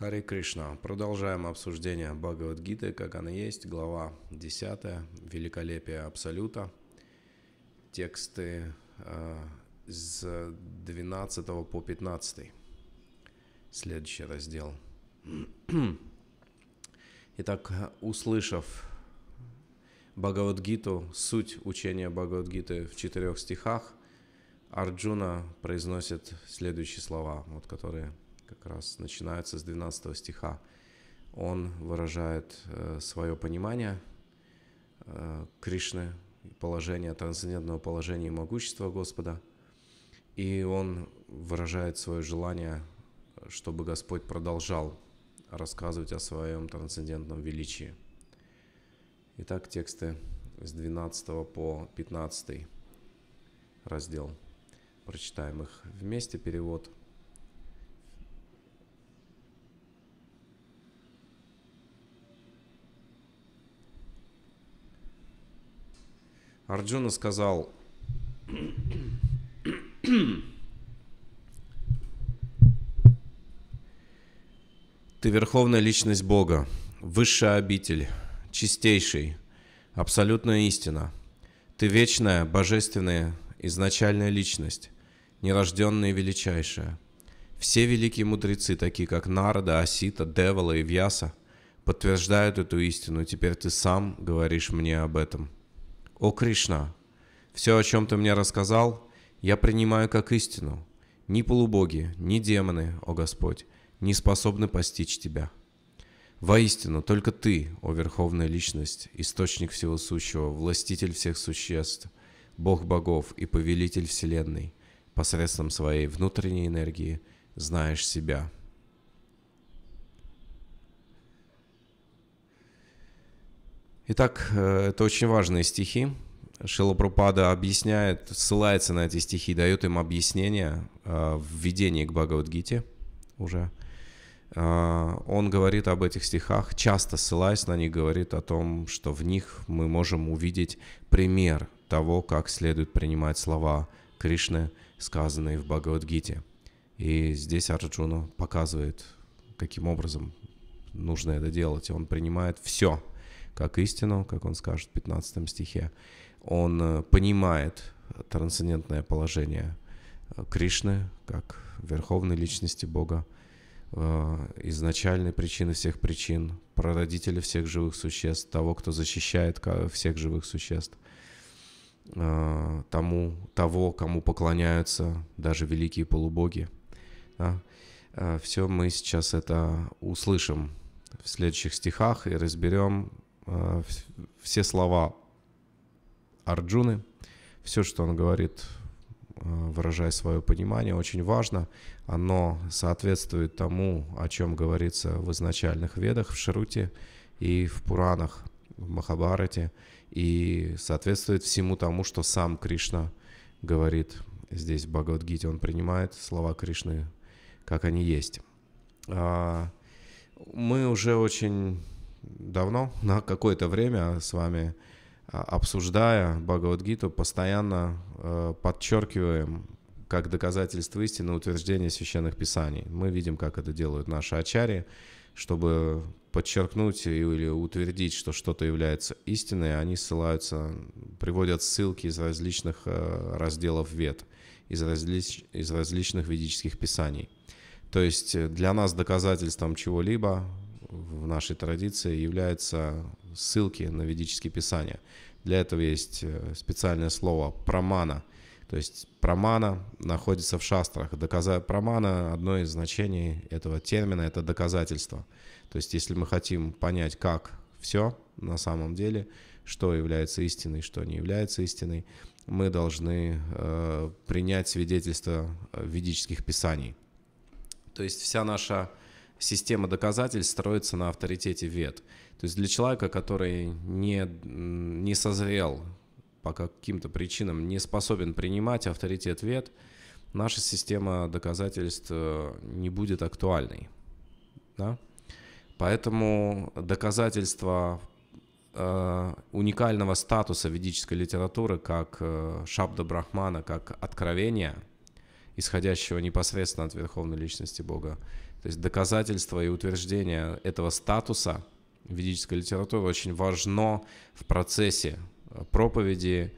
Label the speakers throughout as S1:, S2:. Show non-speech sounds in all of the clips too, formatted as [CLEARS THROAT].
S1: Хари Кришна. Продолжаем обсуждение Бхагавадгиты, как она есть, глава 10, Великолепие Абсолюта. Тексты э, с 12 по 15. Следующий раздел. [CLEARS THROAT] Итак, услышав Бхагавадгиту, суть учения Бхагавадгиты в четырех стихах, Арджуна произносит следующие слова, вот которые как раз начинается с 12 стиха. Он выражает э, свое понимание э, Кришны, положение, трансцендентного положения и могущества Господа. И он выражает свое желание, чтобы Господь продолжал рассказывать о своем трансцендентном величии. Итак, тексты с 12 по 15 раздел. Прочитаем их вместе. Перевод – Арджуна сказал, ты верховная личность Бога, высшая обитель, чистейший, абсолютная истина. Ты вечная, божественная, изначальная личность, нерожденная и величайшая. Все великие мудрецы, такие как Нарада, Асита, Девала и Вьяса, подтверждают эту истину. Теперь ты сам говоришь мне об этом – «О Кришна, все, о чем ты мне рассказал, я принимаю как истину. Ни полубоги, ни демоны, о Господь, не способны постичь Тебя. Воистину, только Ты, о Верховная Личность, Источник Всего Сущего, Властитель всех существ, Бог богов и Повелитель Вселенной, посредством своей внутренней энергии знаешь себя». Итак, э, это очень важные стихи. Шилапрапада объясняет, ссылается на эти стихи, дает им объяснение э, в введении к Бхагавадгите уже. Э, он говорит об этих стихах, часто ссылаясь на них, говорит о том, что в них мы можем увидеть пример того, как следует принимать слова Кришны, сказанные в Бхагавадгите. И здесь Арджуна показывает, каким образом нужно это делать. И он принимает все – как истину, как он скажет в 15 стихе. Он э, понимает трансцендентное положение э, Кришны, как верховной личности Бога, э, изначальной причины всех причин, прародителя всех живых существ, того, кто защищает всех живых существ, тому, того, кому поклоняются даже великие полубоги. Да? Все мы сейчас это услышим в следующих стихах и разберем Э, все слова Арджуны, все, что он говорит, э, выражая свое понимание, очень важно. Оно соответствует тому, о чем говорится в изначальных ведах, в Шаруте и в Пуранах, в Махабарате, и соответствует всему тому, что сам Кришна говорит здесь в Бхагавадгите. Он принимает слова Кришны, как они есть а, мы уже очень давно, [LAUGHS] на какое-то время с вами а, обсуждая Бхагавадгиту, постоянно э, подчеркиваем как доказательство истины утверждения священных писаний. Мы видим, как это делают наши ачари, чтобы подчеркнуть или утвердить, что что-то является истиной, они ссылаются, приводят ссылки из различных э, разделов вет, из, различ, из различных ведических писаний. То есть э, для нас доказательством чего-либо в нашей традиции являются ссылки на ведические писания. Для этого есть э, специальное слово «прамана». То есть прамана находится в шастрах. Доказа... Прамана – одно из значений этого термина – это доказательство. То есть если мы хотим понять, как все на самом деле, что является истиной, что не является истиной, мы должны э, принять свидетельство э, ведических писаний. То есть вся наша система доказательств строится на авторитете вет. То есть для человека, который не, не созрел по каким-то причинам, не способен принимать авторитет вет, наша система доказательств э, не будет актуальной. Да? Поэтому доказательства э, уникального статуса ведической литературы как э, Шабда Брахмана, как откровения, исходящего непосредственно от Верховной Личности Бога, то есть доказательство и утверждение этого статуса ведической литературы очень важно в процессе э, проповеди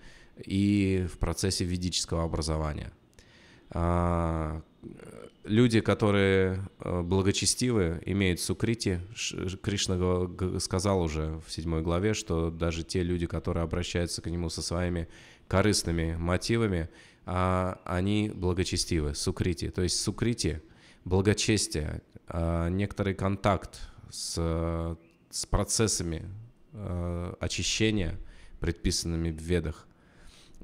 S1: и в процессе ведического образования. А, э, люди, которые э, благочестивы, имеют сукрити. Кришна сказал уже в седьмой главе, что даже те люди, которые обращаются к нему со своими корыстными мотивами, а, они благочестивы, сукрити. То есть сукрити благочестие, а, некоторый контакт с, с процессами а, очищения, предписанными в ведах.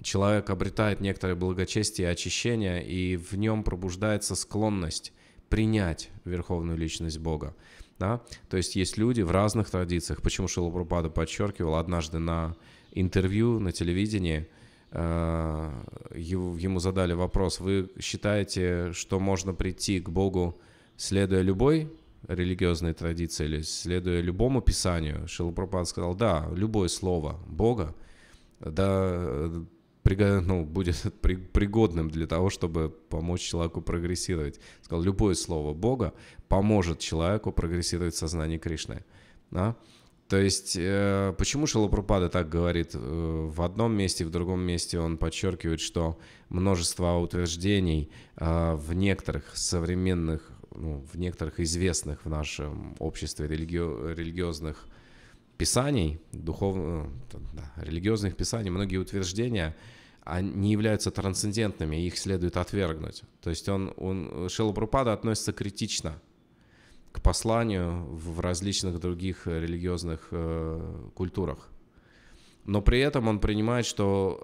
S1: Человек обретает некоторое благочестие и очищение, и в нем пробуждается склонность принять верховную личность Бога. Да? То есть есть люди в разных традициях. Почему Шилапрупада подчеркивал однажды на интервью на телевидении – Э, ему задали вопрос, вы считаете, что можно прийти к Богу, следуя любой религиозной традиции или следуя любому писанию? Шилапрапад сказал, да, любое слово Бога да, ну, будет [LAUGHS] пригодным для того, чтобы помочь человеку прогрессировать. Сказал, любое слово Бога поможет человеку прогрессировать в сознании Кришны. Да? То есть, э, почему Шалапрупада так говорит? Э, в одном месте, в другом месте он подчеркивает, что множество утверждений э, в некоторых современных, ну, в некоторых известных в нашем обществе религи- религиозных писаний, духовно, э, да, религиозных писаний, многие утверждения они являются трансцендентными, их следует отвергнуть. То есть он, он Шилапрупада относится критично к посланию в различных других э, религиозных э, культурах. Но при этом он принимает, что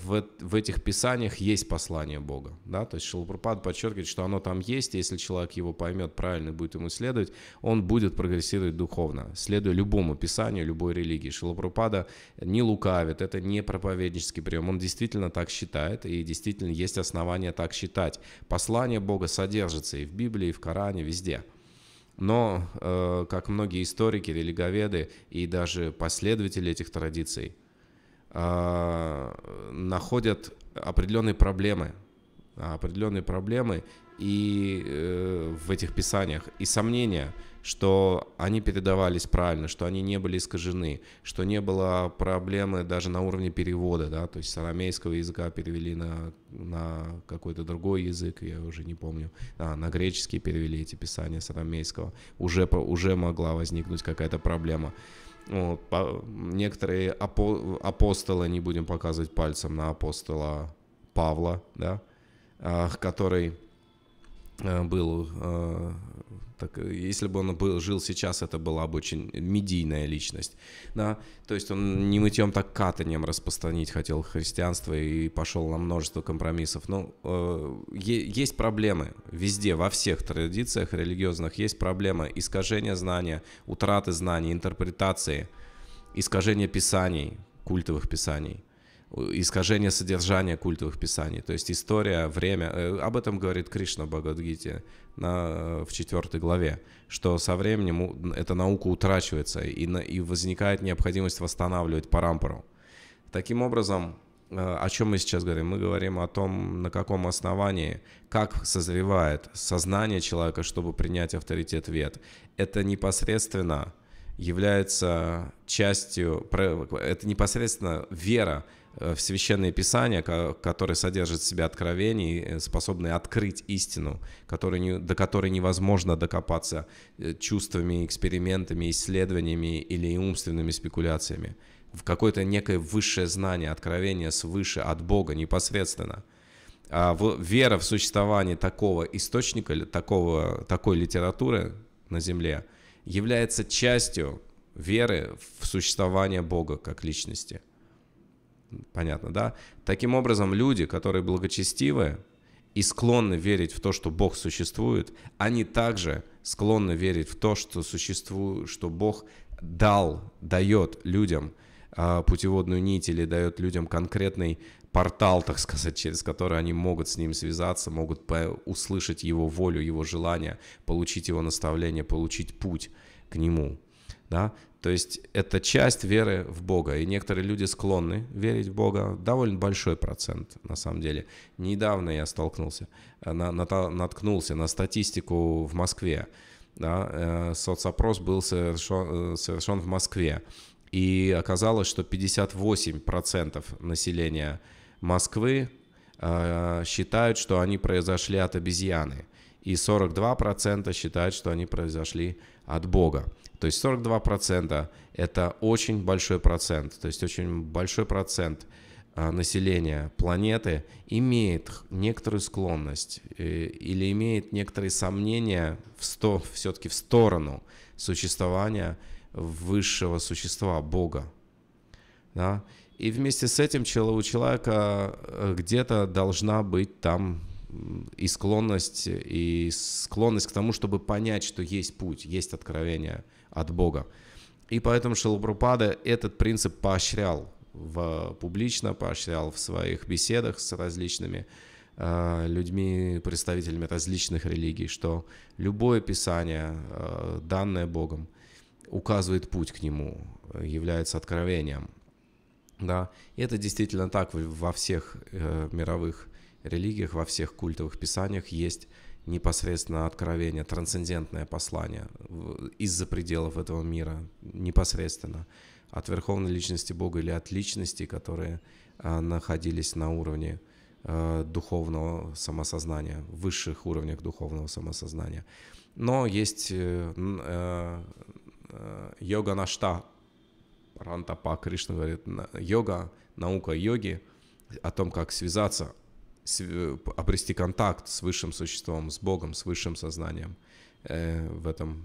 S1: э, в, в этих писаниях есть послание Бога. Да? То есть Шилупрапад подчеркивает, что оно там есть, и если человек его поймет правильно и будет ему следовать, он будет прогрессировать духовно, следуя любому писанию, любой религии. Шилупрапада не лукавит, это не проповеднический прием. Он действительно так считает, и действительно есть основания так считать. Послание Бога содержится и в Библии, и в Коране, везде – но, э, как многие историки, религоведы и даже последователи этих традиций э, находят определенные проблемы, определенные проблемы и э, в этих писаниях и сомнения – что они передавались правильно, что они не были искажены, что не было проблемы даже на уровне перевода, да, то есть с арамейского языка перевели на, на какой-то другой язык, я уже не помню, а, на греческий перевели эти писания с арамейского, уже, уже могла возникнуть какая-то проблема. Вот, по, некоторые апо, апостолы, не будем показывать пальцем на апостола Павла, да, а, который э, был э, так, э, если бы он был, жил сейчас, это была бы очень медийная личность. Да? То есть он не мытьем, так катанием распространить хотел христианство и пошел на множество компромиссов. Но ну, э, есть проблемы везде, во всех традициях религиозных есть проблема искажения знания, утраты знаний, интерпретации, искажения писаний, культовых писаний искажение содержания культовых писаний. То есть история, время. Э, об этом говорит Кришна в Бхагавадгите на, э, в четвертой главе, что со временем эта наука утрачивается и, на, и возникает необходимость восстанавливать по рампору. Таким образом, э, о чем мы сейчас говорим? Мы говорим о том, на каком основании, как созревает сознание человека, чтобы принять авторитет вет. Это непосредственно является частью, это непосредственно вера Э, в Священное Писание, которое содержит в себе откровений, э, способные открыть истину, который не, до которой невозможно докопаться э, чувствами, экспериментами, исследованиями или умственными спекуляциями. В какое-то некое высшее знание, откровение свыше от Бога непосредственно – а вера в существование такого источника, такого, такой литературы на Земле является частью веры в существование Бога как личности – Понятно, да? Таким образом, люди, которые благочестивые и склонны верить в то, что Бог существует, они также склонны верить в то, что существует, что Бог дал, дает людям а, путеводную нить или дает людям конкретный портал, так сказать, через который они могут с ним связаться, могут услышать его волю, его желание, получить его наставление, получить путь к нему. Да? То есть это часть веры в Бога. И некоторые люди склонны верить в Бога. Довольно большой процент, на самом деле. Недавно я столкнулся, э, на, на, наткнулся на статистику в Москве. Да, э, соцопрос был совершен, э, совершен в Москве. И оказалось, что 58% населения Москвы считают, что они произошли от обезьяны. И 42% считают, что они произошли от Бога. То есть 42% это очень большой процент, то есть очень большой процент а, населения планеты имеет некоторую склонность э, или имеет некоторые сомнения в сто, все-таки в сторону существования высшего существа, Бога. Да? И вместе с этим у человека э, где-то должна быть там и склонность, и склонность к тому, чтобы понять, что есть путь, есть откровение – от Бога. И поэтому Шилбрупада этот принцип поощрял в, публично, поощрял в своих беседах с различными э, людьми, представителями различных религий, что любое писание, э, данное Богом, указывает путь к нему, является откровением. Да, и это действительно так во всех э, мировых религиях, во всех культовых писаниях есть непосредственно откровение, трансцендентное послание из-за пределов этого мира, непосредственно от верховной личности Бога или от личностей, которые а, находились на уровне а, духовного самосознания, высших уровнях духовного самосознания. Но есть э, э, э, йога нашта, Рантапа Кришна говорит, йога, наука йоги, о том, как связаться Э, обрести контакт с высшим существом, с Богом, с высшим сознанием. Э, в этом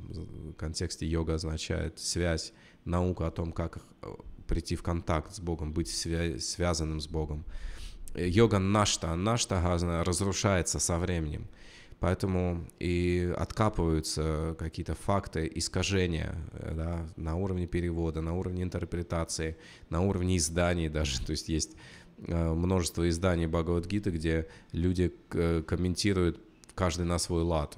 S1: контексте йога означает связь, наука о том, как э, прийти в контакт с Богом, быть свя- связанным с Богом. Йога нашта, нашта разрушается со временем. Поэтому и откапываются какие-то факты, искажения да, на уровне перевода, на уровне интерпретации, на уровне изданий даже. [LAUGHS] То есть есть Э, множество изданий Бхагавадгиты, где люди э, комментируют каждый на свой лад,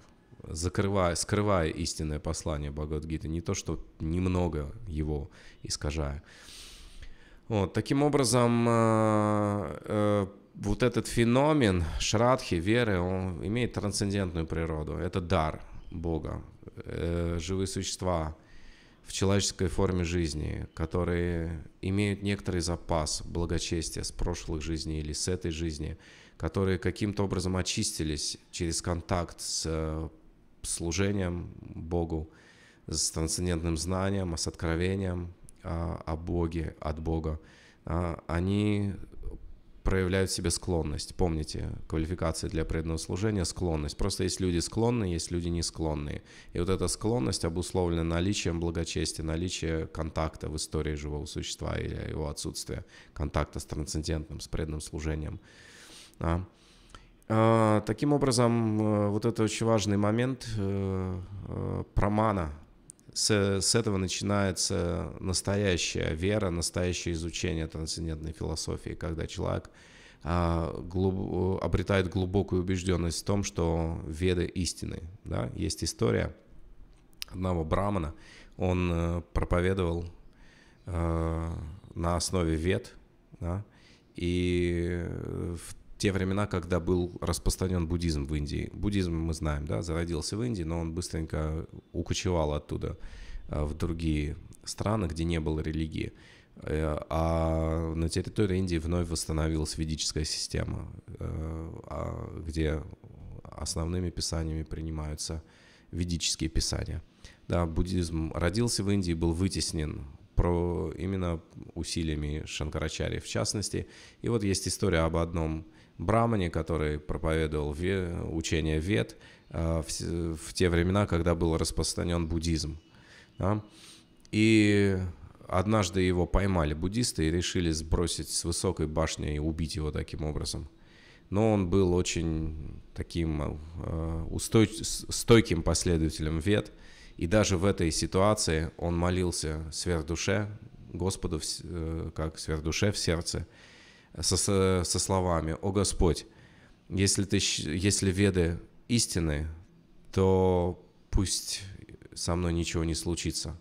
S1: закрывая, скрывая истинное послание Бхагавадгиты, не то, что немного его искажая. Вот, таким образом, э, вот этот феномен шрадхи, веры, он имеет трансцендентную природу. Это дар Бога. Э, живые существа в человеческой форме жизни, которые имеют некоторый запас благочестия с прошлых жизней или с этой жизни, которые каким-то образом очистились через контакт с э, служением Богу, с трансцендентным знанием, а с откровением а, о Боге, от Бога, а, они проявляют в себе склонность. Помните, квалификация для преданного служения – склонность. Просто есть люди склонные, есть люди не склонные. И вот эта склонность обусловлена наличием благочестия, наличием контакта в истории живого существа или его отсутствия контакта с трансцендентным, с преданным служением. Да. А, таким образом, э, вот это очень важный момент э, э, прамана – с, с этого начинается настоящая вера, настоящее изучение трансцендентной философии, когда человек а, глуб, обретает глубокую убежденность в том, что веды истины. Да? Есть история одного брамана, он э, проповедовал а, на основе вед, да? и э, в те времена, когда был распространен буддизм в Индии. Буддизм мы знаем, да, зародился в Индии, но он быстренько укочевал оттуда э, в другие страны, где не было религии. Э, а на территории Индии вновь восстановилась ведическая система, э, а, где основными писаниями принимаются ведические писания. Да, буддизм родился в Индии, был вытеснен про именно усилиями Шанкарачари в частности. И вот есть история об одном Брамани, который проповедовал ве, учение Вед э, в, в те времена, когда был распространен буддизм. Да? И однажды его поймали буддисты и решили сбросить с высокой башни и убить его таким образом. Но он был очень таким э, устой, стойким последователем Вед, и даже в этой ситуации он молился сверхдуше, Господу э, как сверхдуше в сердце, со, со словами «О Господь, если, ты, если веды истины, то пусть со мной ничего не случится».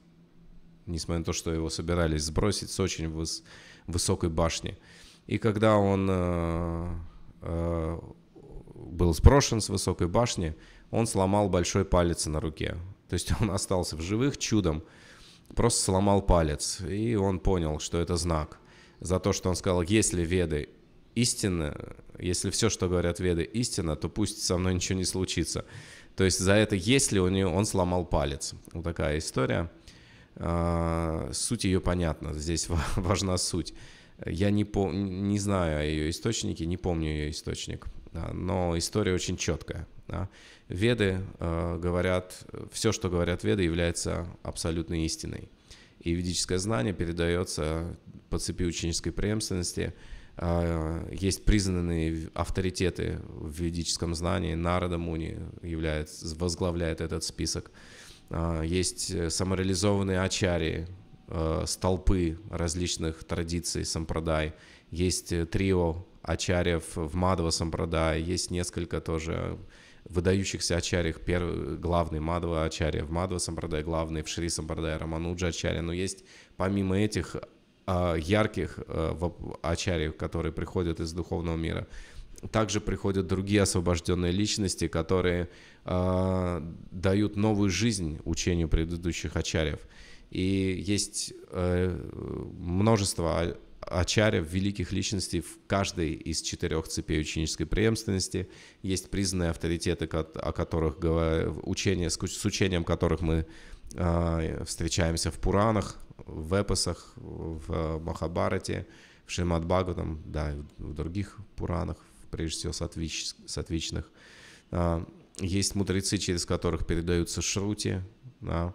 S1: Несмотря на то, что его собирались сбросить с очень выс, высокой башни. И когда он э, э, был сброшен с высокой башни, он сломал большой палец на руке. То есть он [LAUGHS] остался в живых чудом, просто сломал палец. И он понял, что это знак за то, что он сказал, если Веды истина, если все, что говорят Веды, истина, то пусть со мной ничего не случится. То есть за это, если у нее, он сломал палец. Вот такая история. А, суть ее понятна, здесь [LAUGHS] важна суть. Я не, пом- не знаю о ее источнике, не помню ее источник, но история очень четкая. Веды э, говорят, все, что говорят веды, является абсолютной истиной. И ведическое знание передается по цепи ученической преемственности. А, есть признанные авторитеты в ведическом знании. Нарада Муни является, возглавляет этот список. А, есть самореализованные ачарии, а, столпы различных традиций сампрадай. Есть трио ачарьев в Мадва сампрадай. Есть несколько тоже выдающихся ачарьях. Первый, главный Мадва Ачарья в Мадва Сампрадай, главный в Шри Сампрадай Рамануджа Ачарья. Но есть помимо этих а, ярких а, ачарьев, которые приходят из духовного мира, также приходят другие освобожденные личности, которые э, дают новую жизнь учению предыдущих ачарьев. И есть э, множество Ачарьев, великих личностей в каждой из четырех цепей ученической преемственности. Есть признанные авторитеты, о которых учение, с учением которых мы а, встречаемся в Пуранах, в Эпосах, в Махабарате, в Шримад Бхагаватам, да, в других Пуранах, прежде всего сатвич, сатвичных. А, есть мудрецы, через которых передаются шрути, да,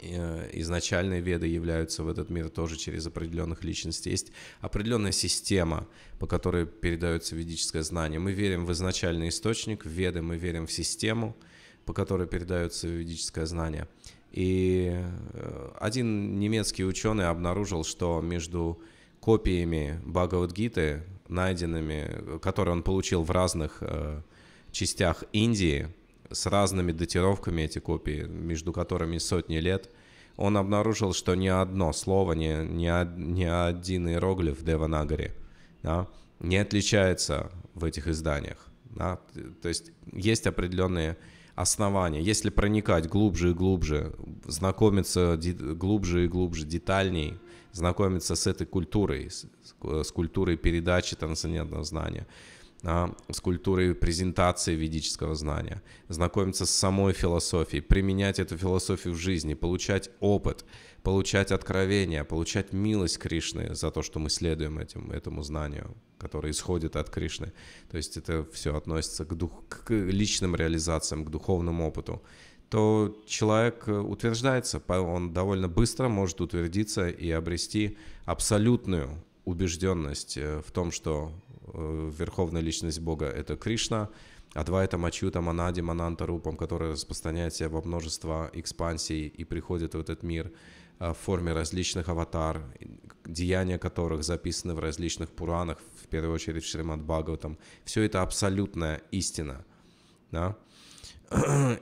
S1: Э, изначальные веды являются в этот мир тоже через определенных личностей. Есть определенная система, по которой передается ведическое знание. Мы верим в изначальный источник, в веды мы верим в систему, по которой передается ведическое знание. И э, один немецкий ученый обнаружил, что между копиями Бхагавадгиты, найденными, которые он получил в разных э, частях Индии – с разными датировками эти копии, между которыми сотни лет, он обнаружил, что ни одно слово, ни, ни, ни один иероглиф в Деванагаре да, не отличается в этих изданиях. Да? То есть есть определенные основания. Если проникать глубже и глубже, знакомиться глубже и глубже, детальней, знакомиться с этой культурой, с, с культурой передачи трансцендентного знания – а, с культурой презентации ведического знания, знакомиться с самой философией, применять эту философию в жизни, получать опыт, получать откровения, получать милость Кришны за то, что мы следуем этим, этому знанию, которое исходит от Кришны. То есть это все относится к, дух, к личным реализациям, к духовному опыту то человек э, утверждается, он довольно быстро может утвердиться и обрести абсолютную убежденность э, в том, что Э, верховная личность Бога — это Кришна, Адвайта Мачюта Манади Мананта Рупам, который распространяет себя во множество экспансий и приходит в этот мир э, в форме различных аватар, деяния которых записаны в различных Пуранах, в первую очередь в Шримад Бхагаватам. Все это абсолютная истина. Да? [CLEARS THROAT]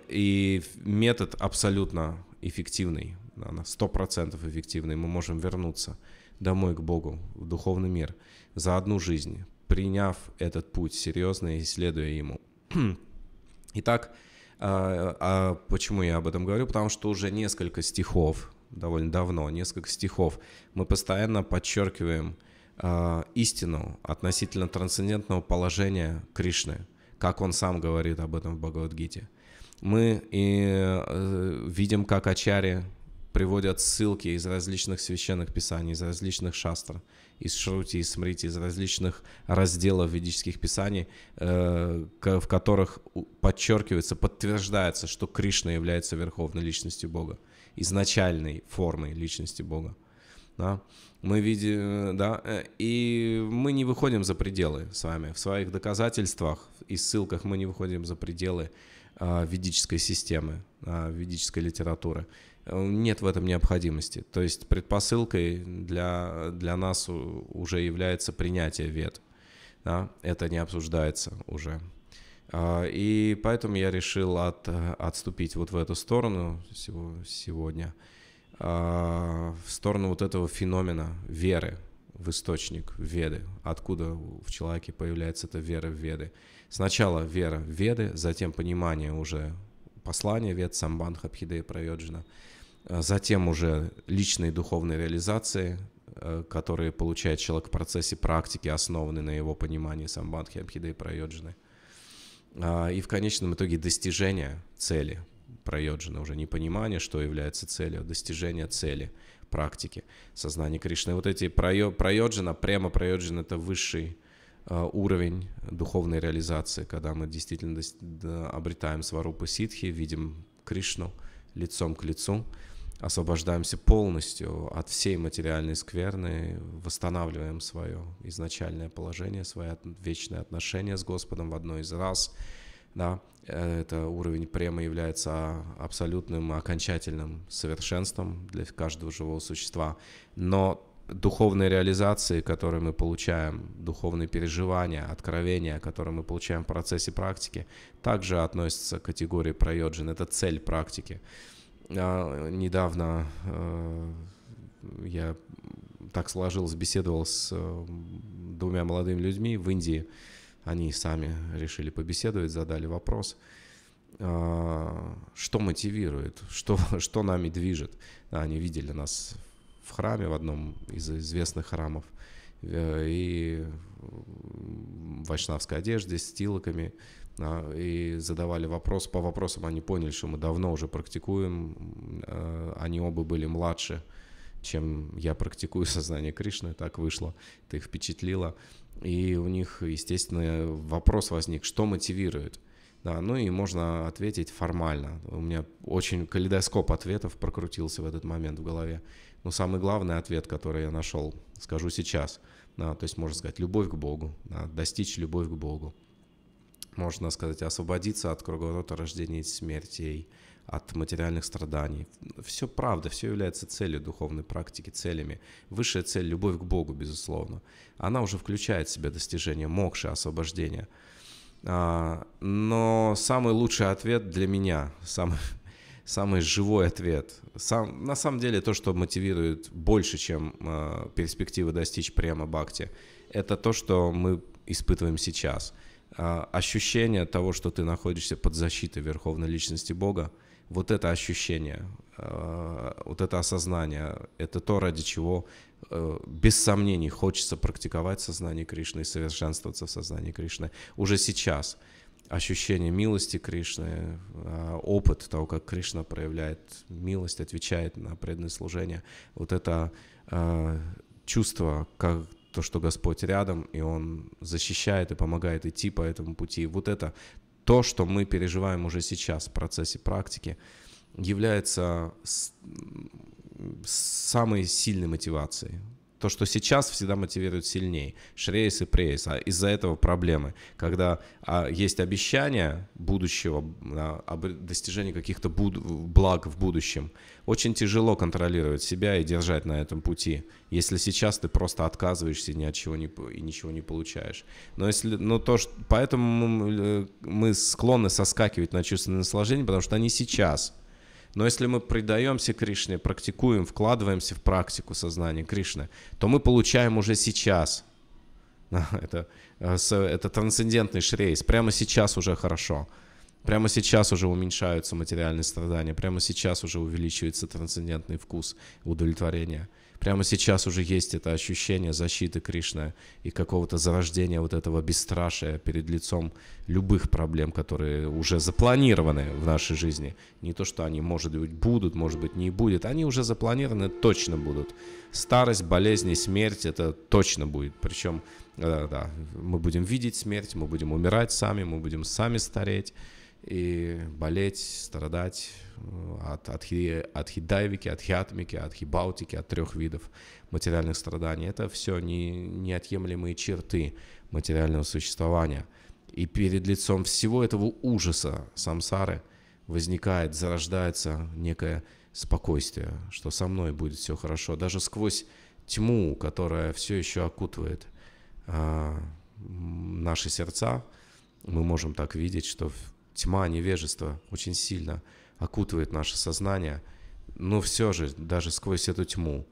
S1: И метод абсолютно эффективный, на она 100% эффективный. Мы можем вернуться домой к Богу, в духовный мир, за одну жизнь, приняв этот путь серьезно и следуя ему. [CLEARS THROAT] Итак, а, а почему я об этом говорю? Потому что уже несколько стихов, довольно давно, несколько стихов, мы постоянно подчеркиваем а, истину относительно трансцендентного положения Кришны, как он сам говорит об этом в Бхагавадгите. Мы и э, видим, как Ачари приводят ссылки из различных священных писаний, из различных шастр, из Шрути, из Смрити, из различных разделов ведических писаний, э, в которых подчеркивается, подтверждается, что Кришна является верховной личностью Бога, изначальной формой личности Бога. Да? Мы видим, э, да, э, и мы не выходим за пределы с вами. В своих доказательствах и ссылках мы не выходим за пределы ведической системы, ведической литературы нет в этом необходимости. То есть предпосылкой для, для нас уже является принятие вет. Да? Это не обсуждается уже. А, и поэтому я решил от, отступить вот в эту сторону сегодня, а, в сторону вот этого феномена веры в источник Веды, откуда в человеке появляется эта вера в Веды. Сначала вера в Веды, затем понимание уже послание вет самбан хабхидея прайоджина. Э, затем уже личные духовные реализации, э, которые получает человек в процессе практики, основанные на его понимании самбандхи, абхиды и прайоджины. А, и в конечном итоге достижение цели прайоджины, уже не понимание, что является целью, а достижение цели практики, сознания Кришны. Вот эти прайоджина, према прайоджин – это высший Э, уровень духовной реализации, когда мы действительно обретаем сварупы ситхи, видим Кришну лицом к лицу, освобождаемся полностью от всей материальной скверны, восстанавливаем свое изначальное положение, свое вечное отношение с Господом в одной из раз. Да, это уровень према является абсолютным, окончательным совершенством для каждого живого существа. Но духовной реализации, которые мы получаем, духовные переживания, откровения, которые мы получаем в процессе практики, также относятся к категории прайоджин. Это цель практики. А, недавно э, я так сложилось, беседовал с э, двумя молодыми людьми в Индии. Они сами решили побеседовать, задали вопрос а, что мотивирует, что, [LAUGHS] что нами движет. Они видели нас в храме, в одном из известных храмов, э, и в вайшнавской одежде, с тилоками, а, и задавали вопрос. По вопросам они поняли, что мы давно уже практикуем, э, они оба были младше, чем я практикую [LAUGHS] сознание Кришны, так вышло, это их впечатлило. И у них, естественно, вопрос возник, что мотивирует – да, ну и можно ответить формально. У меня очень калейдоскоп ответов прокрутился в этот момент в голове. Но самый главный ответ, который я нашел, скажу сейчас. Да, то есть можно сказать любовь к Богу, да, достичь любовь к Богу. Можно сказать освободиться от круговорота рождения и смертей, от материальных страданий. Все правда, все является целью духовной практики, целями. Высшая цель – любовь к Богу, безусловно. Она уже включает в себя достижение мокши, освобождения. А, но самый лучший ответ для меня, самый самый живой ответ. Сам, на самом деле то, что мотивирует больше, чем э, перспективы достичь прямо бхакти, это то, что мы испытываем сейчас. Э, ощущение того, что ты находишься под защитой Верховной Личности Бога, вот это ощущение, э, вот это осознание, это то, ради чего э, без сомнений хочется практиковать сознание Кришны и совершенствоваться в сознании Кришны уже сейчас – ощущение милости Кришны, а, опыт того, как Кришна проявляет милость, отвечает на преданное служение. Вот это а, чувство, как то, что Господь рядом, и Он защищает и помогает идти по этому пути. Вот это то, что мы переживаем уже сейчас в процессе практики, является самой сильной мотивацией то, что сейчас всегда мотивирует сильнее. Шрейс и прейс. А из-за этого проблемы. Когда а, есть обещание будущего, а, об достижении каких-то буд- благ в будущем, очень тяжело контролировать себя и держать на этом пути. Если сейчас ты просто отказываешься ни от чего не, и ничего не получаешь. Но если, ну, то, что, поэтому э, мы склонны соскакивать на чувственное наслаждение, потому что они сейчас – но если мы предаемся Кришне, практикуем, вкладываемся в практику сознания Кришны, то мы получаем уже сейчас. [LAUGHS] А, это, э, это трансцендентный шрейс. Прямо сейчас уже хорошо. Прямо сейчас уже уменьшаются материальные страдания. Прямо сейчас уже увеличивается трансцендентный вкус удовлетворения прямо сейчас уже есть это ощущение защиты Кришны и какого-то зарождения вот этого бесстрашия перед лицом любых проблем, которые уже запланированы в нашей жизни. Не то, что они, может быть, будут, может быть, не будет. Они уже запланированы, точно будут. Старость, болезни, смерть, это точно будет. Причем, да, э, да, мы будем видеть смерть, мы будем умирать сами, мы будем сами стареть и болеть, страдать, от, от отхидайвики, от отхибаутики, от трех видов материальных страданий. Это все не, неотъемлемые черты материального существования. И перед лицом всего этого ужаса самсары возникает, зарождается некое спокойствие, что со мной будет все хорошо. Даже сквозь тьму, которая все еще окутывает а, наши сердца, мы можем так видеть, что тьма невежества очень сильно – окутывает наше сознание, но все же даже сквозь эту тьму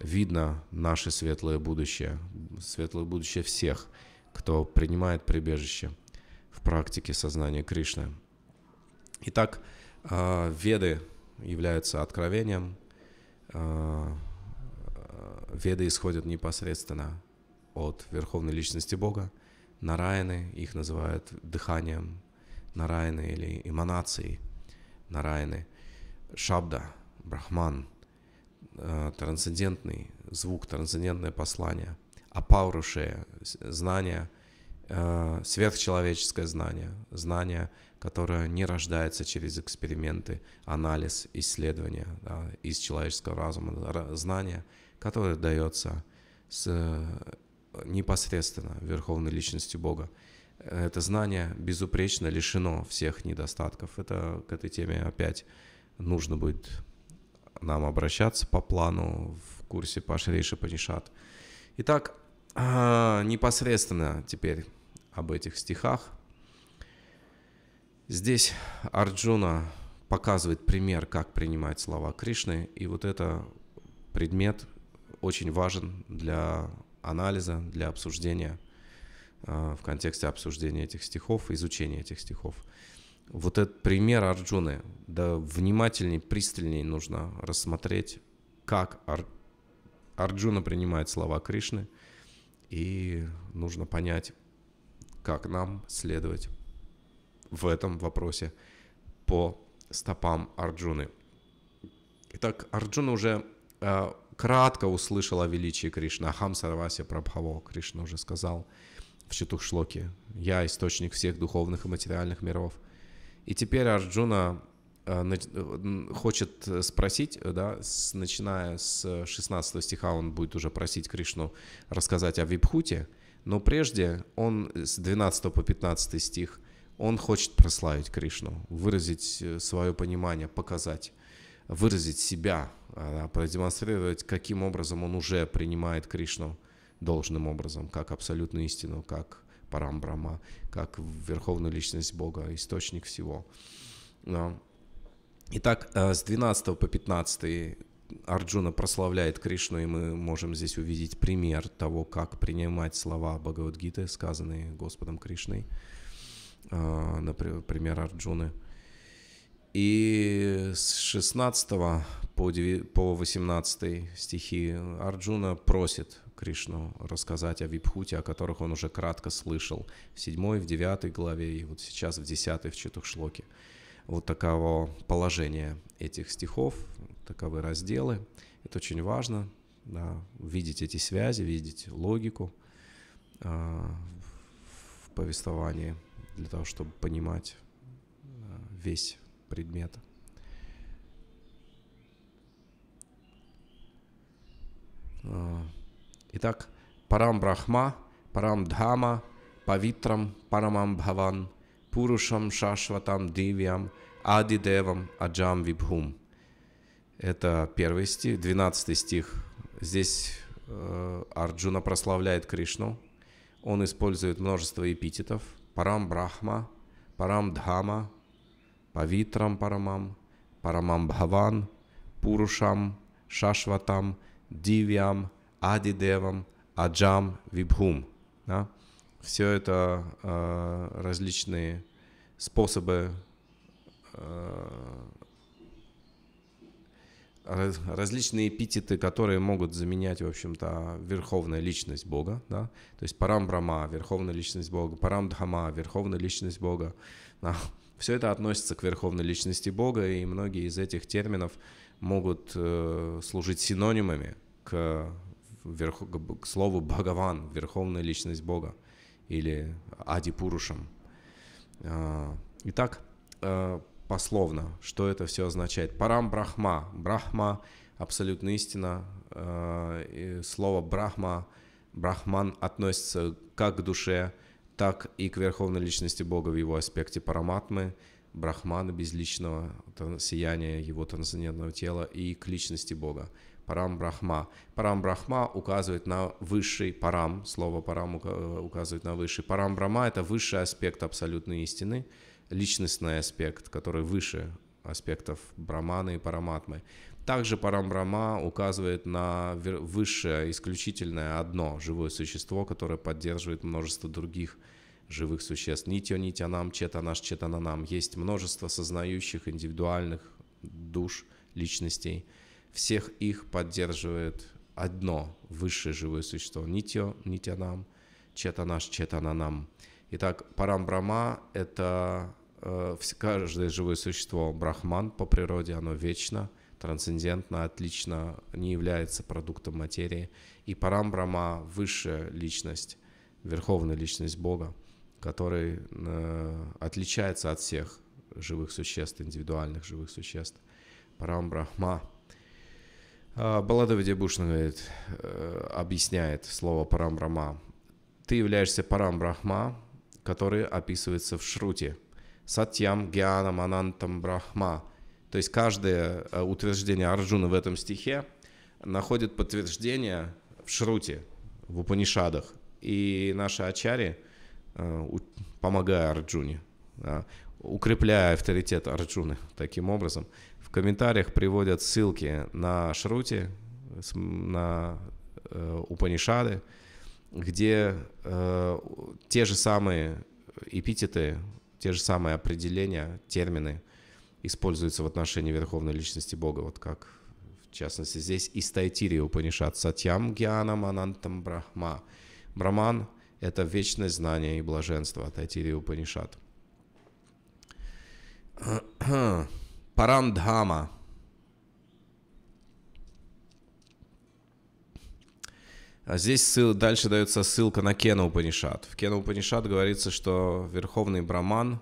S1: видно наше светлое будущее, светлое будущее всех, кто принимает прибежище в практике сознания Кришны. Итак, а, веды являются откровением, а, веды исходят непосредственно от Верховной Личности Бога. Нараяны их называют дыханием Нараяны или эманацией – Нарайны, Шабда, Брахман, э, трансцендентный звук, трансцендентное послание, Апаурушея, знание, э, сверхчеловеческое знание, знание, которое не рождается через эксперименты, анализ, исследования да, из человеческого разума, знание, которое дается с э, непосредственно Верховной Личностью Бога это знание безупречно лишено всех недостатков. Это к этой теме опять нужно будет нам обращаться по плану в курсе по Шрейша Панишат. Итак, а, непосредственно теперь об этих стихах. Здесь Арджуна показывает пример, как принимать слова Кришны, и вот это предмет очень важен для анализа, для обсуждения – Э, в контексте обсуждения этих стихов, изучения этих стихов. Вот этот пример Арджуны, да внимательней, пристальней нужно рассмотреть, как Ар... Арджуна принимает слова Кришны, и нужно понять, как нам следовать в этом вопросе по стопам Арджуны. Итак, Арджуна уже э, кратко услышал о величии Кришны. Ахам Сарваси Прабхаво, Кришна уже сказал в Чатухшлоке. Я источник всех духовных и материальных миров. И теперь Арджуна э, э, хочет э, спросить, да, с, начиная с 16 стиха он будет уже просить Кришну рассказать о Випхуте но прежде он с 12 по 15 стих, он хочет прославить Кришну, выразить свое понимание, показать, выразить себя, да, продемонстрировать, каким образом он уже принимает Кришну – должным образом, как абсолютную истину, как Парамбрама, как верховную личность Бога, источник всего. Итак, э, с 12 по 15 Арджуна прославляет Кришну, и мы можем здесь увидеть пример того, как принимать слова Бхагавадгиты, сказанные Господом Кришной, э, например, пример Арджуны. И с 16 по 18 стихи Арджуна просит Кришну, рассказать о Випхуте, о которых он уже кратко слышал в 7, в 9 главе и вот сейчас в 10 в Четухшлоке. Вот таково положение этих стихов, таковы разделы. Это очень важно, да, видеть эти связи, видеть логику а, в повествовании для того, чтобы понимать а, весь предмет. А, Итак, Парам Брахма, Парам Дхама, Павитрам Парамам Бхаван, Пурушам Шашватам Дивиям, Адидевам Аджам Вибхум. Это первый стих, двенадцатый стих. Здесь э, Арджуна прославляет Кришну. Он использует множество эпитетов. Парам Брахма, Парам Дхама, Павитрам Парамам, Парамам Бхаван, Пурушам, Шашватам, Дивиам, Адидевам, Аджам, Вибхум. Да? Все это э, различные способы э, различные эпитеты, которые могут заменять, в общем-то, верховная личность Бога, да, то есть Парамбрама, верховная личность Бога, Парамдхама, верховная личность Бога, да? все это относится к верховной личности Бога, и многие из этих терминов могут э, служить синонимами к верх, к слову Бхагаван, верховная личность Бога, или Ади Пурушам. Итак, пословно, что это все означает. Парам Брахма. Брахма – абсолютная истина. И слово Брахма, Брахман относится как к душе, так и к верховной личности Бога в его аспекте параматмы, Брахмана безличного, сияния его трансцендентного тела и к личности Бога – парам брахма. Парам брахма указывает на высший парам, слово парам э, указывает на высший. Парам брахма – это высший аспект абсолютной истины, личностный аспект, который выше аспектов браманы и параматмы. Также Парам Парамбрама указывает на высшее, исключительное одно живое существо, которое поддерживает множество других живых существ. Нитьо нитянам, четанаш нам. Есть множество сознающих индивидуальных душ, личностей – всех их поддерживает одно высшее живое существо – Нитьо, Нитянам, Четанаш, Четананам. Итак, Парам это э, каждое живое существо Брахман по природе, оно вечно, трансцендентно, отлично, не является продуктом материи. И Парам высшая личность, верховная личность Бога, который э, отличается от всех живых существ, индивидуальных живых существ. Парам а, Баллада, где говорит, э, объясняет слово парамбрама. Ты являешься парамбрахма, который описывается в шруте. Сатьям Гианам анантам брахма. То есть каждое э, утверждение Арджуны в этом стихе находит подтверждение в шруте, в Упанишадах. И наши ачари, э, помогая Арджуне, укрепляя авторитет Арджуны таким образом – в комментариях приводят ссылки на Шрути, на э, Упанишады, где э, те же самые эпитеты, те же самые определения, термины используются в отношении Верховной Личности Бога, вот как в частности здесь из Тайтири Упанишад: Сатьям Гьянам Анантам Брахма. Брахман – это вечное знание и блаженство, Тайтири Упанишад. [CLEARS THROAT] Парандхама. А здесь ссыл, дальше дается ссылка на Кену Упанишат. В Кену Упанишат говорится, что Верховный Браман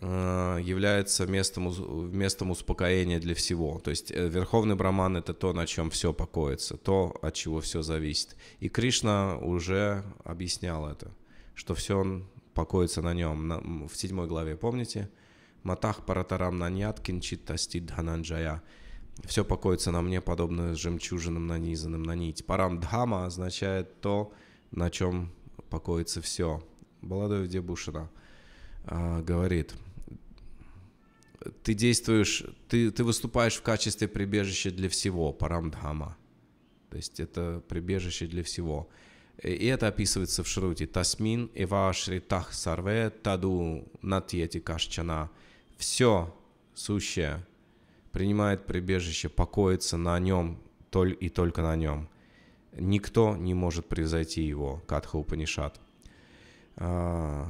S1: э, является местом, местом успокоения для всего. То есть э, Верховный Браман — это то, на чем все покоится, то, от чего все зависит. И Кришна уже объяснял это, что все он покоится на нем. в седьмой главе, помните? — Матах Паратарам Наньят Кинчит Тастит Дхананджая. Все покоится на мне, подобно жемчужинам, нанизанным на нить. Парам Дхама означает то, на чем покоится все. Баладоев Дебушина э, а, говорит, ты действуешь, ты, ты выступаешь в качестве прибежища для всего, парамдхама. То есть это прибежище для всего. И это описывается в шруте. Тасмин эва шритах сарве таду натьети кашчана – все сущее принимает прибежище, покоится на нем толь и только на нем. Никто не может превзойти его, Катха Упанишат. А,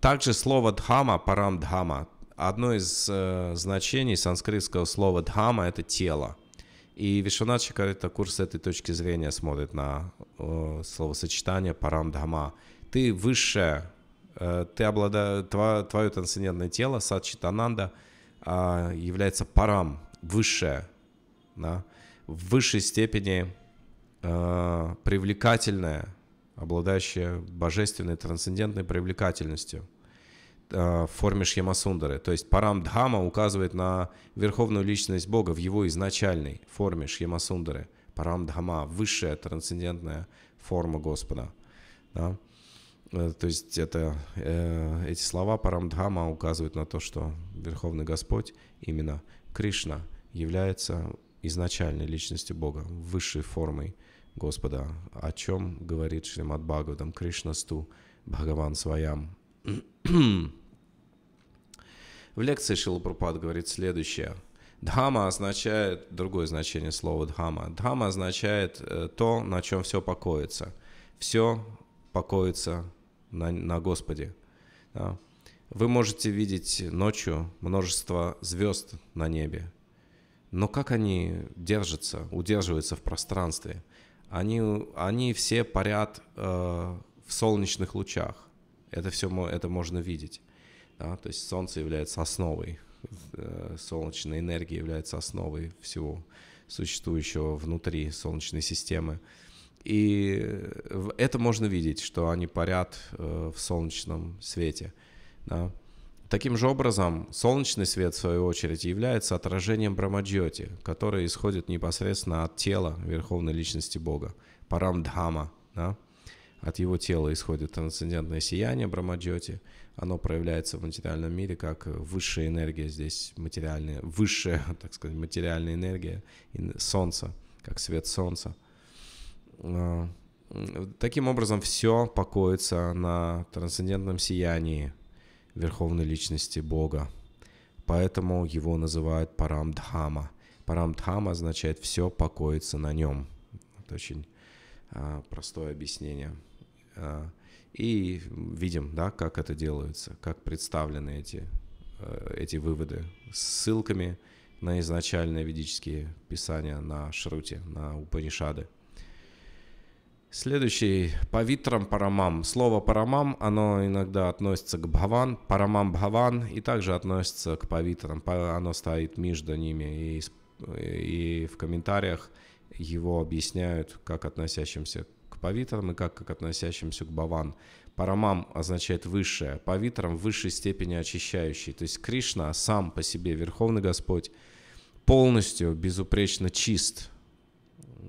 S1: также слово «дхама», «парам дхама», одно из э, значений санскритского слова «дхама» — это «тело». И Вишванат Чакаритакур с этой точки зрения смотрит на э, словосочетание «парам дхама». Ты высшее Э, ты обладаешь, твое, твое трансцендентное тело, Садчитананда, а, является парам, высшее, да, в высшей степени э, привлекательное, обладающее божественной, трансцендентной привлекательностью э, в форме Шьямасундары. То есть парам Дхама указывает на верховную личность Бога в его изначальной форме Шьямасундары. Парам Дхама – высшая трансцендентная форма Господа. Да? Э, то есть это, э, эти слова Парамдхама указывают на то, что Верховный Господь, именно Кришна, является изначальной личностью Бога, высшей формой Господа, о чем говорит Шримад Бхагаватам Кришна Сту Бхагаван Своям. В лекции Шилапрапад говорит следующее. Дхама означает, другое значение слова дхама. Дхама означает э, то, на чем все покоится. Все покоится на, на Господе. Да? Вы можете видеть ночью множество звезд на небе, но как они держатся, удерживаются в пространстве? Они, они все парят э, в солнечных лучах. Это все это можно видеть. Да? То есть солнце является основой, э, солнечная энергия является основой всего существующего внутри Солнечной системы. Э, и э, это можно видеть, что они парят э, в солнечном свете. Да? Таким же образом, солнечный свет, в свою очередь, является отражением Брамаджьоти, которое исходит непосредственно от тела Верховной Личности Бога, Парамдхама. Да? От его тела исходит трансцендентное сияние Брамаджьоти. Оно проявляется в материальном мире как высшая энергия, здесь материальная, высшая, [LAUGHS] так сказать, материальная энергия солнца, как свет солнца – а, таким образом, все покоится на трансцендентном сиянии Верховной Личности Бога. Поэтому его называют Парамдхама. Парамдхама означает «все покоится на нем». Это очень а, простое объяснение. А, и видим, да, как это делается, как представлены эти, э, эти выводы с ссылками на изначальные ведические писания, на Шруте, на Упанишады – Следующий по витрам парамам. Слово парамам, оно иногда относится к бхаван, парамам бхаван, и также относится к павитрам. Оно стоит между ними, и, и в комментариях его объясняют как относящимся к павитрам и как, как относящимся к Бхаван. Парамам означает высшее, павитрам в высшей степени очищающий. То есть Кришна сам по себе, Верховный Господь, полностью безупречно чист,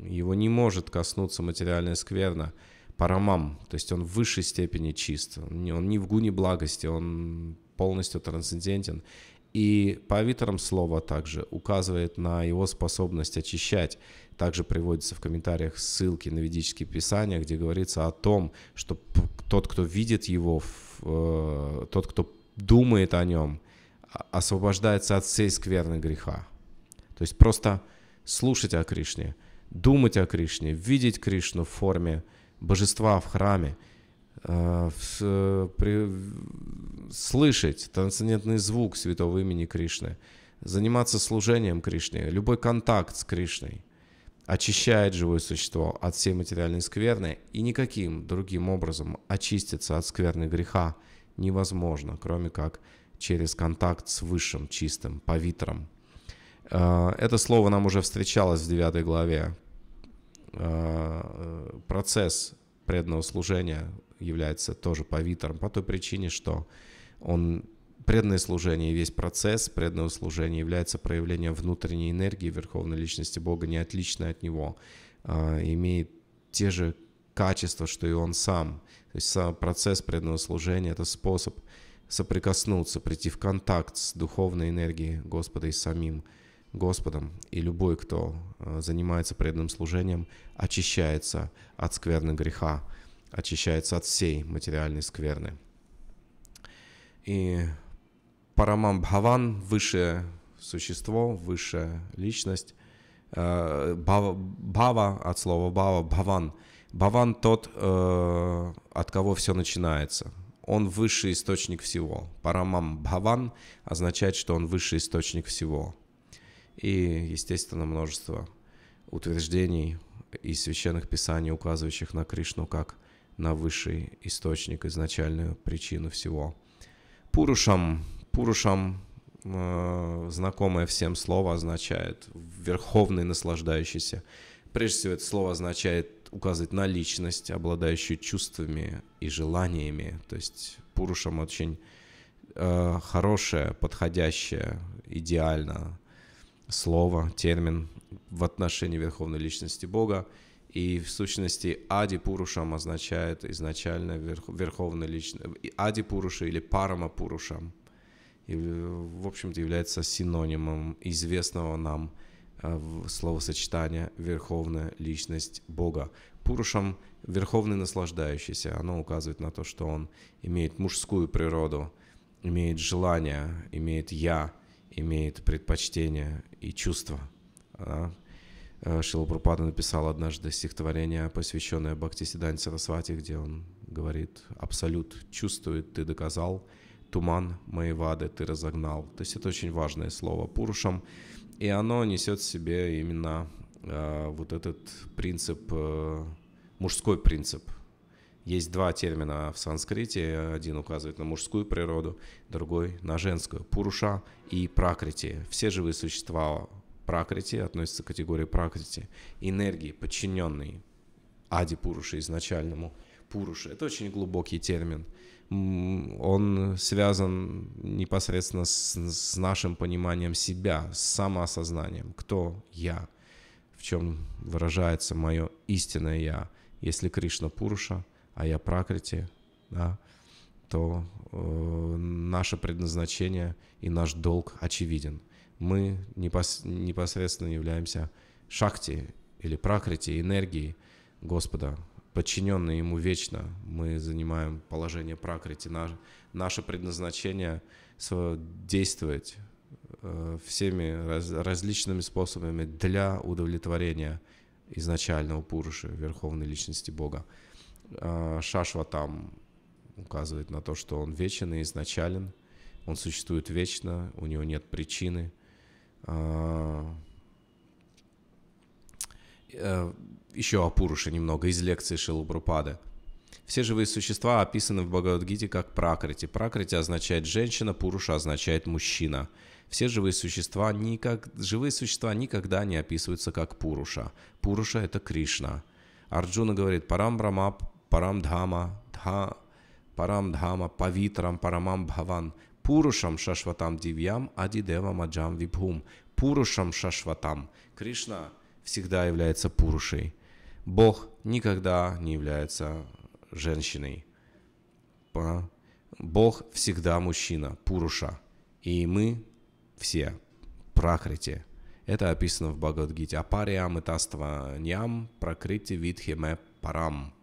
S1: его не может коснуться материальная скверна. Парамам, то есть он в высшей степени чист, он не в гуне благости, он полностью трансцендентен. И по Витерам слова также указывает на его способность очищать. Также приводятся в комментариях ссылки на ведические писания, где говорится о том, что тот, кто видит его, э, тот, кто думает о нем, а, освобождается от всей скверной греха. То есть просто слушать о Кришне, думать о Кришне, видеть Кришну в форме божества в храме, э, э, слышать трансцендентный звук святого имени Кришны, заниматься служением Кришне, любой контакт с Кришной очищает живое существо от всей материальной скверны, и никаким другим образом очиститься от скверны греха невозможно, кроме как через контакт с высшим, чистым, павитром. Э, это слово нам уже встречалось в 9 главе Э, процесс преданного служения является тоже повитором по той причине, что он преданное служение и весь процесс преданного служения является проявлением внутренней энергии Верховной Личности Бога, не отличной от Него, а, имеет те же качества, что и Он сам. То есть сам процесс преданного служения – это способ соприкоснуться, прийти в контакт с духовной энергией Господа и самим Господом, и любой, кто э, занимается преданным служением, очищается от скверны греха, очищается от всей материальной скверны. И Парамам Бхаван, высшее существо, высшая личность, э, Бава от слова Бава Бхаван. Бхаван тот, э, от кого все начинается. Он высший источник всего. Парамам Бхаван означает, что он высший источник всего и, естественно, множество утверждений из священных писаний, указывающих на Кришну как на высший источник, изначальную причину всего. Пурушам. Пурушам э, знакомое всем слово означает верховный наслаждающийся. Прежде всего, это слово означает указывать на личность, обладающую чувствами и желаниями. То есть Пурушам очень э, хорошее, подходящее, идеально слово, термин в отношении Верховной Личности Бога. И в сущности Ади Пурушам означает изначально верх, Верховная Личность, Ади Пуруша или Парама Пурушам. И, в общем-то, является синонимом известного нам э, словосочетания «Верховная Личность Бога». Пурушам – верховный наслаждающийся. Оно указывает на то, что он имеет мужскую природу, имеет желание, имеет «я», имеет предпочтение, и чувства. Да? Э, Шилапрапада написал однажды стихотворение, посвященное Бхактисиданте Сарасвати, где он говорит «Абсолют чувствует, ты доказал, туман моей вады ты разогнал». То есть это очень важное слово «пурушам», и оно несет в себе именно э, вот этот принцип, э, мужской принцип – есть два термина в санскрите. Один указывает на мужскую природу, другой на женскую. Пуруша и пракрити. Все живые существа пракрити относятся к категории пракрити. Энергии, подчиненные Ади Пуруше, изначальному. Пуруша – это очень глубокий термин. Он связан непосредственно с, с нашим пониманием себя, с самоосознанием. Кто я? В чем выражается мое истинное я? Если Кришна Пуруша – а я пракрити, да, то э, наше предназначение и наш долг очевиден. Мы непос- непосредственно являемся шахти или пракрити, энергии Господа, подчиненные Ему вечно. Мы занимаем положение пракрити. Наше, наше предназначение действовать э, всеми раз, различными способами для удовлетворения изначального пуруши, Верховной Личности Бога. А, Шашва там указывает на то, что он вечен и изначален, он существует вечно, у него нет причины. А, э, еще о Пуруше немного из лекции Шилупрупада. Все живые существа описаны в Бхагавадгите как Пракрити. Пракрити означает женщина, Пуруша означает мужчина. Все живые существа, никак... живые существа никогда не описываются как Пуруша. Пуруша – это Кришна. Арджуна говорит, Парам Брама Парамдхама, Дха, Парамдхама, Павитрам, Парамам Бхаван, Пурушам Шашватам Дивьям, Адидева Маджам Вибхум, Пурушам Шашватам. Кришна всегда является Пурушей. Бог никогда не является женщиной. Бог всегда мужчина, Пуруша. И мы все Пракрити. Это описано в Бхагавадгите. Апариам и таства ням пракрити видхиме парам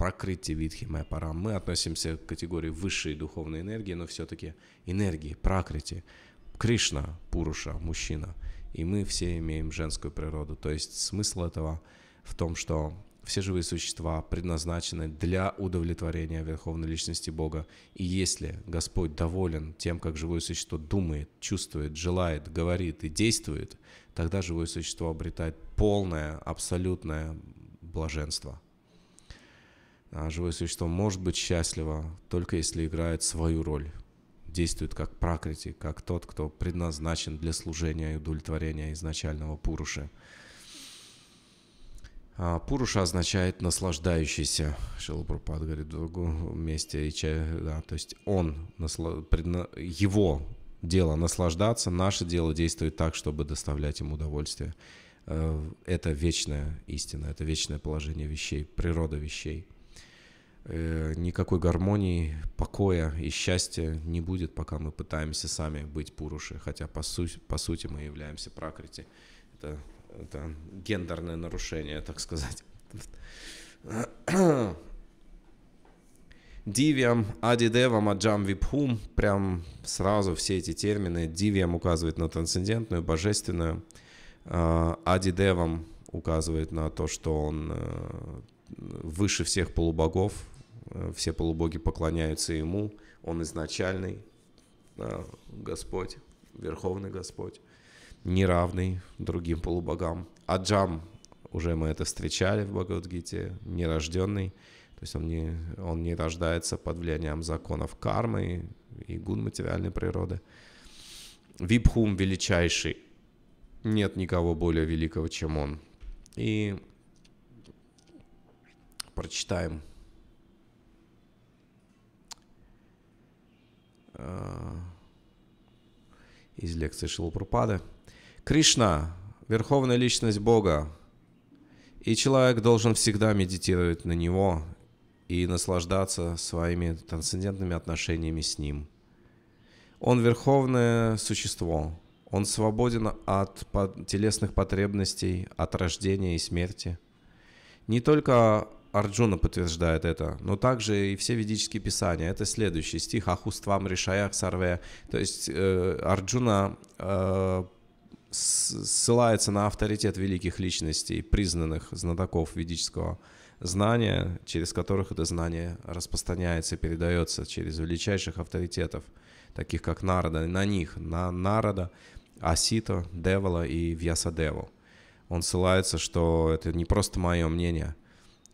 S1: прокрытие Витхимая Парам. Мы относимся к категории высшей духовной энергии, но все-таки энергии, пракрити, Кришна, Пуруша, мужчина. И мы все имеем женскую природу. То есть смысл этого в том, что все живые существа предназначены для удовлетворения Верховной Личности Бога. И если Господь доволен тем, как живое существо думает, чувствует, желает, говорит и действует, тогда живое существо обретает полное, абсолютное блаженство. А живое существо может быть счастливо только если играет свою роль, действует как пракрити, как тот, кто предназначен для служения и удовлетворения изначального пуруши. А пуруша означает наслаждающийся, Шилапрупад говорит в другом месте, и да, то есть он, его дело наслаждаться, наше дело действовать так, чтобы доставлять ему удовольствие. Э, это вечная истина, это вечное положение вещей, природа вещей – Э, никакой гармонии, покоя и счастья не будет, пока мы пытаемся сами быть пуруши, хотя по, сути, по сути мы являемся пракрити. Это, это гендерное нарушение, так сказать. [COUGHS] Дивиам, Адидевам, Аджам, Випхум, прям сразу все эти термины. Дивиам указывает на трансцендентную, божественную. А, адидевам указывает на то, что он э, выше всех полубогов, Э, все полубоги поклоняются Ему, Он изначальный, э, Господь, Верховный Господь, неравный другим полубогам. Аджам, уже мы это встречали в Бхагавадгите, нерожденный, то есть он не, он не рождается под влиянием законов кармы и, и гун материальной природы. Випхум величайший. Нет никого более великого, чем он. И прочитаем Э, из лекции Шилупрупады. Кришна – верховная личность Бога, и человек должен всегда медитировать на него и наслаждаться своими трансцендентными отношениями с ним. Он верховное существо, он свободен от телесных потребностей, от рождения и смерти. Не только Арджуна подтверждает это, но также и все ведические писания. Это следующий стих «Ахуствам решаях сарве». То есть э, Арджуна э, ссылается на авторитет великих личностей, признанных знатоков ведического знания, через которых это знание распространяется и передается через величайших авторитетов, таких как Нарада, на них, на Нарада, Асита, Девала и Вьясадеву. Он ссылается, что это не просто мое мнение –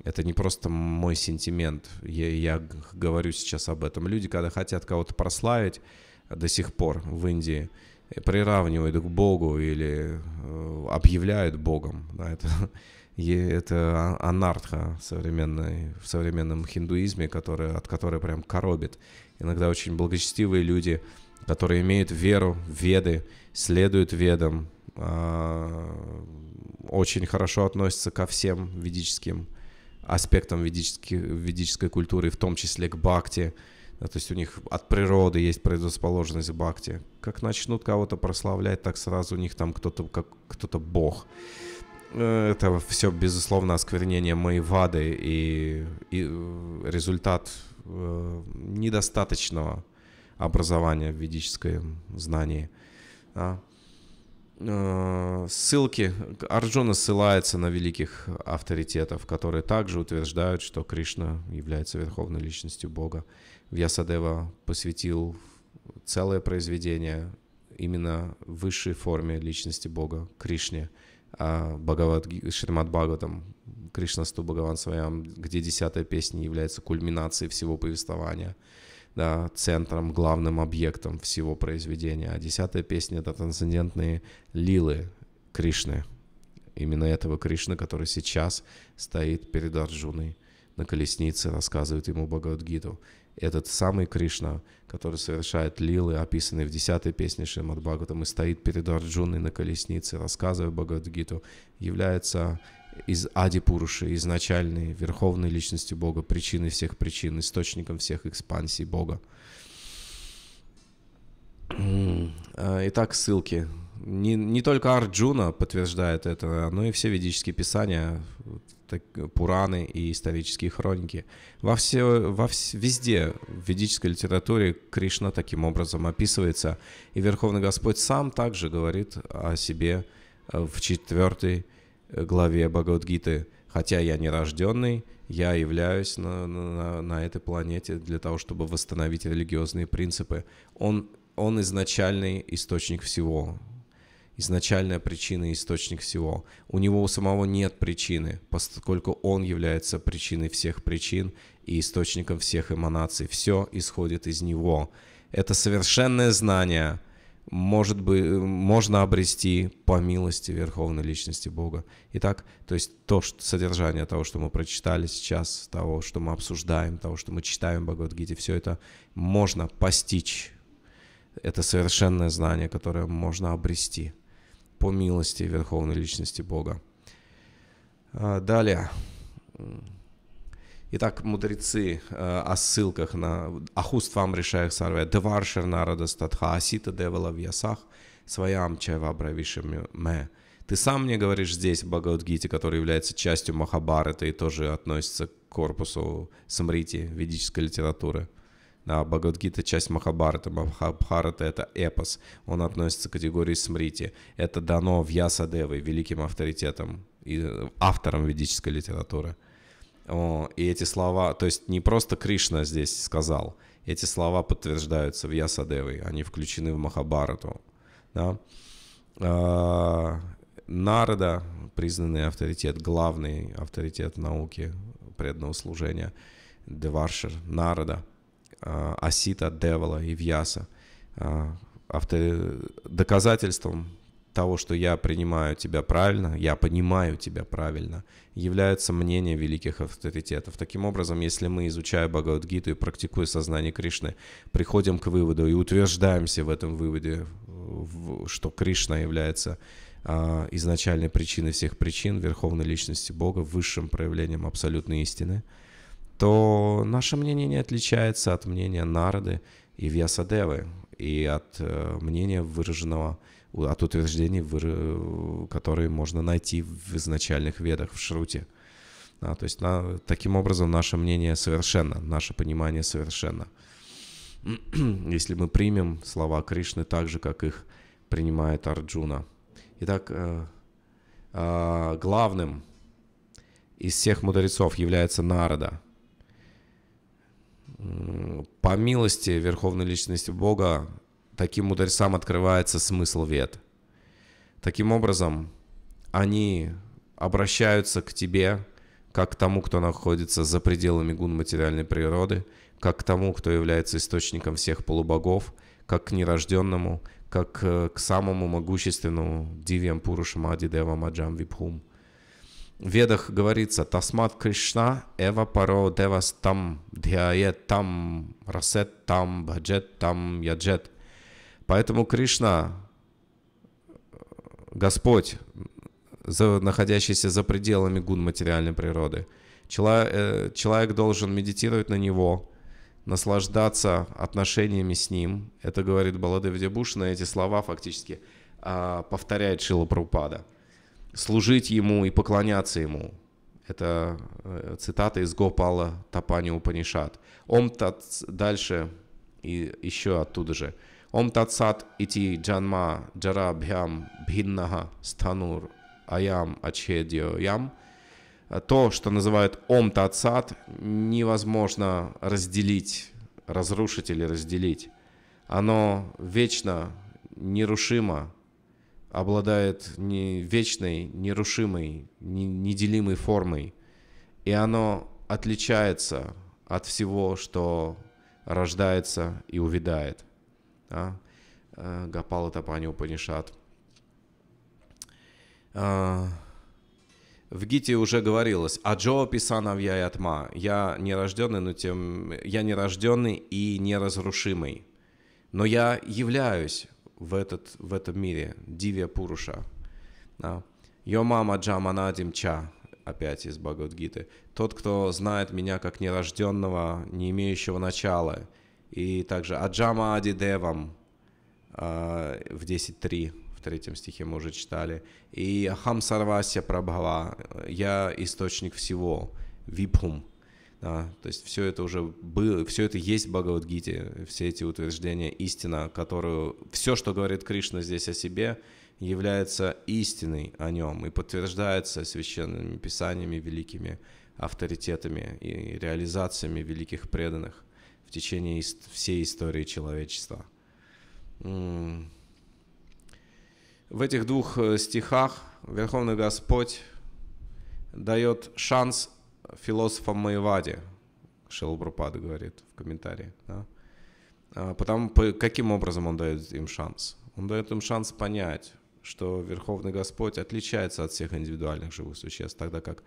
S1: это не просто мой сентимент. Я, я говорю сейчас об этом. Люди, когда хотят кого-то прославить э, до сих пор в Индии, э, приравнивают к Богу или э, объявляют Богом. Да, это, [LAUGHS] это а, анарха современной, в современном хиндуизме, который, от которой прям коробит. Иногда очень благочестивые люди, которые имеют веру, веды, следуют ведам, а, очень хорошо относятся ко всем ведическим аспектам ведических, ведической культуры, в том числе к бхакти. Да, то есть у них от природы есть предрасположенность к бхакти. Как начнут кого-то прославлять, так сразу у них там кто-то как кто-то бог. Э, это все, безусловно, осквернение моей вады и, и э, результат э, недостаточного образования в ведическом знании. Да. Э, ссылки, Арджуна ссылается на великих авторитетов, которые также утверждают, что Кришна является верховной личностью Бога. Вьясадева посвятил целое произведение именно высшей форме личности Бога, Кришне, а Бхагават, Шримад Бхагаватам, Кришна Сту Бхагаван Своям, где десятая песня является кульминацией всего повествования – да, центром, главным объектом всего произведения. А десятая песня — это трансцендентные лилы Кришны. Именно этого Кришны, который сейчас стоит перед Арджуной на колеснице, рассказывает ему Бхагавадгиту. Этот самый Кришна, который совершает лилы, описанные в десятой песне Шримад Бхагаватам, и стоит перед Арджуной на колеснице, рассказывая Бхагавадгиту, является из Ади Пуруши, изначальной верховной личности Бога, причиной всех причин, источником всех экспансий Бога. Э, итак, ссылки. Не, не только Арджуна подтверждает это, но и все ведические писания, так, Пураны и исторические хроники. Во все, во все, везде в ведической литературе Кришна таким образом описывается, и Верховный Господь сам также говорит о себе э, в четвертой Э, главе Бхагавадгиты, хотя я не рожденный, я являюсь на, на, на этой планете для того, чтобы восстановить религиозные принципы. Он, он изначальный источник всего. Изначальная причина и источник всего. У него у самого нет причины, поскольку он является причиной всех причин и источником всех эманаций. Все исходит из него. Это совершенное знание – может быть, э, можно обрести по милости Верховной Личности Бога. Итак, то есть то что, содержание того, что мы прочитали сейчас, того, что мы обсуждаем, того, что мы читаем в Бхагавадгите, все это можно постичь. Это совершенное знание, которое можно обрести по милости Верховной Личности Бога. А, далее. Итак, мудрецы э, о ссылках на «Ахуст вам решаях сарве, деваршер народа статха, асита девала в ясах, своям чева бравишем ме». Ты сам мне говоришь здесь, в который является частью Махабарата и тоже относится к корпусу Самрити, ведической литературы. Да, Бхагавадгита — часть Махабарата. Махабхарата — это эпос. Он относится к категории Смрити. Это дано Вьясадевой, великим авторитетом и э, автором ведической литературы. О, и эти слова, то есть не просто Кришна здесь сказал, эти слова подтверждаются в Ясадевы они включены в Махабарату. Да? А, Нарада, признанный авторитет, главный авторитет науки преданного служения, Деваршер Нарада, а, Асита, Девала и Вьяса, а, доказательством того, что я принимаю тебя правильно, я понимаю тебя правильно, является мнение великих авторитетов. Таким образом, если мы, изучая Бхагавадгиту и практикуя сознание Кришны, приходим к выводу и утверждаемся в этом выводе, что Кришна является а, изначальной причиной всех причин, верховной личности Бога, высшим проявлением абсолютной истины, то наше мнение не отличается от мнения Нарады и Вьясадевы, и от э, мнения выраженного от утверждений, э, которые можно найти в изначальных ведах, в шруте. Да, то есть на, таким образом наше мнение совершенно, наше понимание совершенно. [CLEARS THROAT] Если мы примем слова Кришны так же, как их принимает Арджуна. Итак, э, э, главным из всех мудрецов является Нарада. По милости Верховной Личности Бога таким мудрецам открывается смысл вет. Таким образом, они обращаются к тебе, как к тому, кто находится за пределами гун материальной природы, как к тому, кто является источником всех полубогов, как к нерожденному, как э, к самому могущественному Дивьям Пурушам Адидева Маджам Випхум. В Ведах говорится «Тасмат Кришна эва паро девас там дхяет там расет там баджет там яджет» Поэтому Кришна, Господь, находящийся за пределами гун материальной природы, э, человек должен медитировать на него, наслаждаться отношениями с ним. Это говорит Баладев Дебушина, эти слова фактически а, повторяет Шила Прупада. Служить ему и поклоняться ему. Это э, цитата из Гопала Тапани Упанишат. Ом дальше и еще оттуда же – ओम तत्सात इति जन्मा जराभ्याम भिन्न станур аям ачедьо ям. То, что называют ом татсат, невозможно разделить, разрушить или разделить. Оно вечно, нерушимо, обладает не вечной, нерушимой, не, неделимой формой. И оно отличается от всего, что рождается и увядает да, э, Гапала Тапани Упанишат. Э, в Гите уже говорилось, Аджо Писанавья и Атма, я нерожденный, но тем, я нерожденный и неразрушимый, но я являюсь в, этот, в этом мире, Дивья Пуруша. Да. Йо мама джаманадим ча, опять из Бхагавадгиты. Тот, кто знает меня как нерожденного, не имеющего начала, и также Аджама Адидевам э, а, в 10.3, в третьем стихе мы уже читали, и Ахам Сарвася Прабхава, я источник всего, Випхум, да, то есть все это уже было, все это есть в Бхагавадгите, все эти утверждения, истина, которую, все, что говорит Кришна здесь о себе, является истиной о нем и подтверждается священными писаниями, великими авторитетами и реализациями великих преданных в течение всей истории человечества. В этих двух э, стихах Верховный Господь дает шанс философам Майваде, Шилбрупада говорит в комментарии. Да? А, потому, каким образом он дает им шанс? Он дает им шанс понять, что Верховный Господь отличается от всех индивидуальных живых существ, тогда как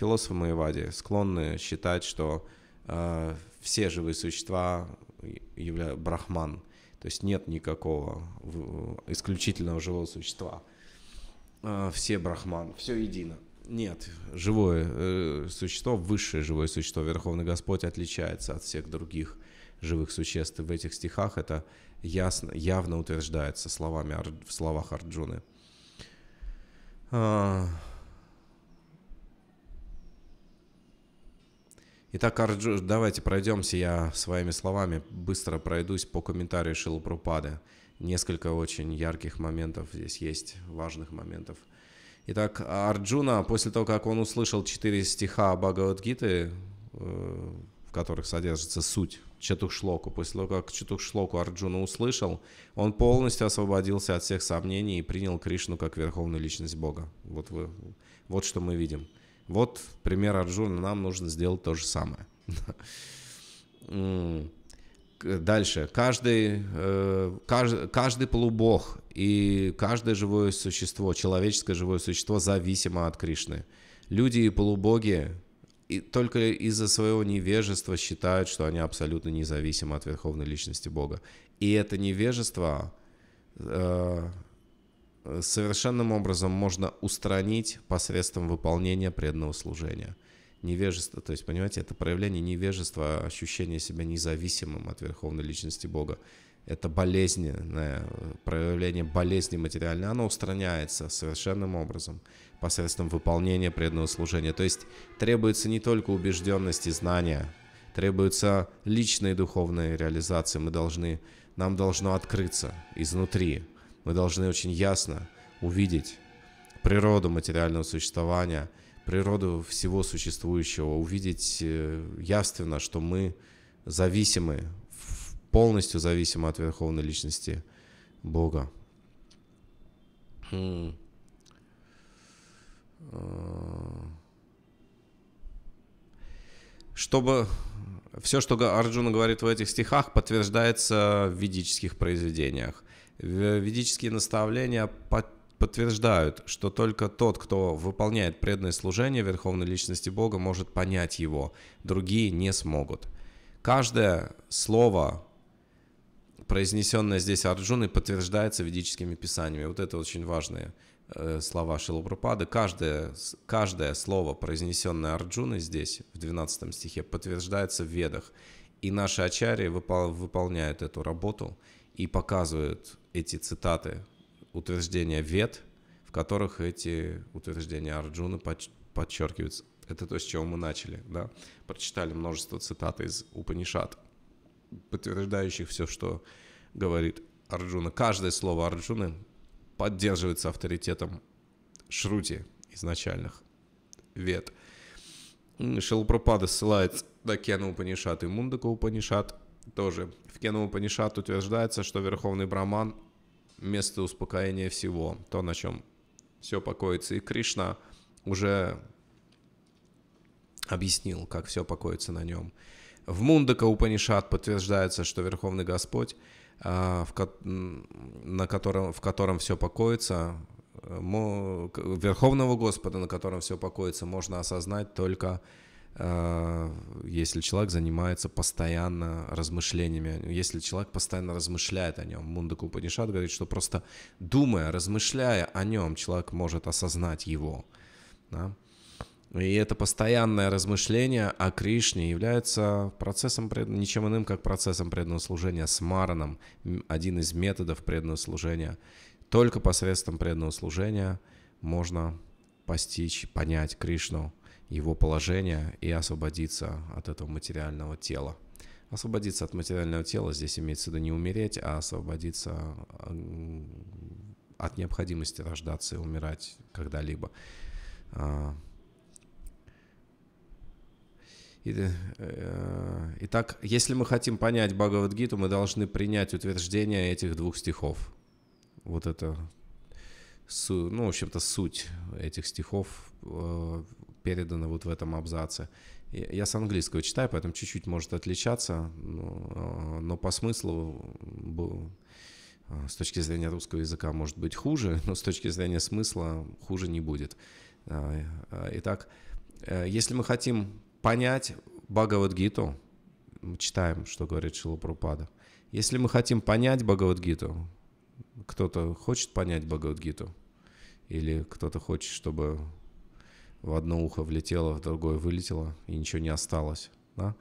S1: философы Майвади склонны считать, что Э, все живые существа являются брахман, то есть нет никакого исключительного живого существа. Э, все брахман, все едино. Нет, живое э, существо, высшее живое существо, Верховный Господь отличается от всех других живых существ. и В этих стихах это ясно, явно утверждается словами, в словах Арджуны. Итак, Арджу, давайте пройдемся. Я своими словами быстро пройдусь по комментарию Шилупрупады. Несколько очень ярких моментов здесь есть, важных моментов. Итак, Арджуна, после того, как он услышал четыре стиха Бхагавадгиты, э, в которых содержится суть четухшлоку, после того, как четухшлоку Арджуна услышал, он полностью освободился от всех сомнений и принял Кришну как верховную личность Бога. Вот, вы, вот что мы видим. Вот пример Арджуна, нам нужно сделать то же самое. [LAUGHS] Дальше. Каждый, э, каждый, каждый полубог и каждое живое существо, человеческое живое существо зависимо от Кришны. Люди и полубоги и только из-за своего невежества считают, что они абсолютно независимы от Верховной Личности Бога. И это невежество э, Э, совершенным образом можно устранить посредством выполнения преданного служения. Невежество, то есть, понимаете, это проявление невежества, ощущение себя независимым от Верховной Личности Бога. Это болезненное э, проявление болезни материальной, оно устраняется совершенным образом посредством выполнения преданного служения. То есть требуется не только убежденность и знания, требуется личные духовные реализации, Мы должны, нам должно открыться изнутри – мы должны очень ясно увидеть природу материального существования, природу всего существующего, увидеть э, явственно, что мы зависимы, полностью зависимы от Верховной Личности Бога. Хм. А. Чтобы все, что Арджуна говорит в этих стихах, подтверждается в ведических произведениях. Ведические наставления подтверждают, что только тот, кто выполняет преданное служение Верховной Личности Бога, может понять его, другие не смогут. Каждое слово, произнесенное здесь Арджуной, подтверждается ведическими писаниями. Вот это очень важные э, слова Шилапрапады. Каждое, каждое слово, произнесенное Арджуной здесь, в 12 стихе, подтверждается в Ведах. И наши ачарьи выпол- выполняют эту работу – и показывают эти цитаты, утверждения вет, в которых эти утверждения Арджуны подчеркиваются. Это то, с чего мы начали, да? Прочитали множество цитат из Упанишат, подтверждающих все, что говорит Арджуна. Каждое слово Арджуны поддерживается авторитетом Шрути изначальных вет. Шилпрапада ссылается на Кену Упанишат и Мундака Упанишат – тоже в Кену Упанишат утверждается, что Верховный Браман – место успокоения всего, то, на чем все покоится. И Кришна уже объяснил, как все покоится на нем. В Мундака Упанишат подтверждается, что Верховный Господь, а, в, ко на котором, в котором все покоится, э, Верховного Господа, на котором все покоится, можно осознать только Э, если человек занимается постоянно размышлениями, если человек постоянно размышляет о нем. Мундаку Панишат говорит, что просто думая, размышляя о нем, человек может осознать его. Да? И это постоянное размышление о Кришне является процессом, ничем иным, как процессом преданного служения, с Мараном, один из методов преданного служения. Только посредством преданного служения можно постичь, понять Кришну – его положение и освободиться от этого материального тела. Освободиться от материального тела здесь имеется в виду не умереть, а освободиться от необходимости рождаться и умирать когда-либо. А, э, э, итак, если мы хотим понять Бхагавадгиту, мы должны принять утверждение этих двух стихов. Вот это, ну, в общем-то, суть этих стихов э, передано вот в этом абзаце. Я с английского читаю, поэтому чуть-чуть может отличаться, но, э, по смыслу э, с точки зрения русского языка может быть хуже, но с точки зрения смысла хуже не будет. Э, итак, если мы хотим понять Бхагавадгиту, мы читаем, что говорит Шилапрупада. Если мы хотим понять Бхагавадгиту, кто-то хочет понять Бхагавадгиту, или кто-то хочет, чтобы в одно ухо влетело, в другое вылетело, и ничего не осталось. Да?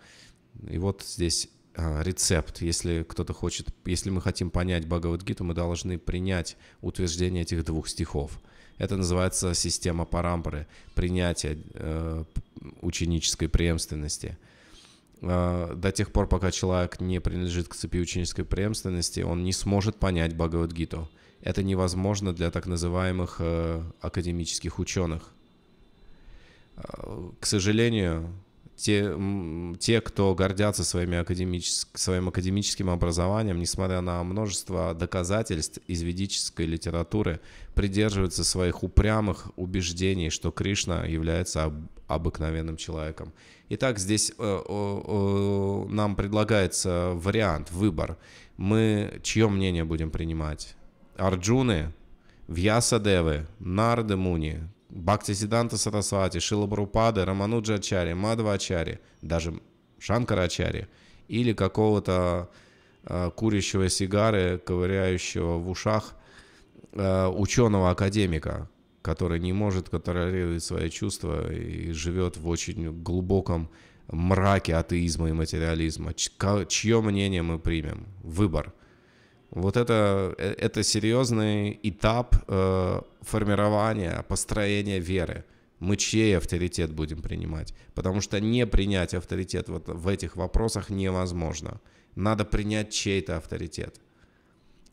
S1: И вот здесь а, рецепт. Если кто-то хочет, если мы хотим понять Бхагавадгиту, мы должны принять утверждение этих двух стихов. Это называется система парампры, принятие э, ученической преемственности. Э, до тех пор, пока человек не принадлежит к цепи ученической преемственности, он не сможет понять Бхагавадгиту. Это невозможно для так называемых э, академических ученых к сожалению, те, те, кто гордятся своими академичес, своим академическим образованием, несмотря на множество доказательств из ведической литературы, придерживаются своих упрямых убеждений, что Кришна является об, обыкновенным человеком. Итак, здесь э, э, нам предлагается вариант, выбор. Мы чье мнение будем принимать? Арджуны, Вьясадевы, Нарды Муни, Бхакти Сиданта Сарасвати, Шила Барупада, Рамануджа Ачари, Мадва Ачари, даже Шанкара Ачари, или какого-то э, курящего сигары, ковыряющего в ушах э, ученого-академика, который не может контролировать свои чувства и живет в очень глубоком мраке атеизма и материализма. Чье мнение мы примем? Выбор. Вот это, э, это серьезный этап э, формирования, построения веры. Мы чей авторитет будем принимать? Потому что не принять авторитет вот в этих вопросах невозможно. Надо принять чей-то авторитет.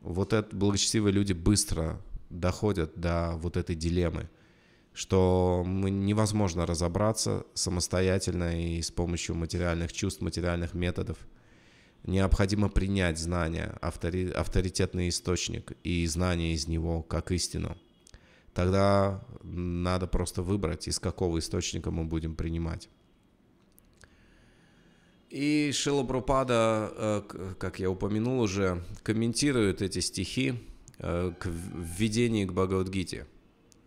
S1: Вот это благочестивые люди быстро доходят до вот этой дилеммы, что мы невозможно разобраться самостоятельно и с помощью материальных чувств, материальных методов – Необходимо принять знания, автори, авторитетный источник и знания из него как истину. Тогда надо просто выбрать, из какого источника мы будем принимать. И Шила Пропада, э, как я упомянул уже, комментирует эти стихи э, к введению к Бхагавадгите.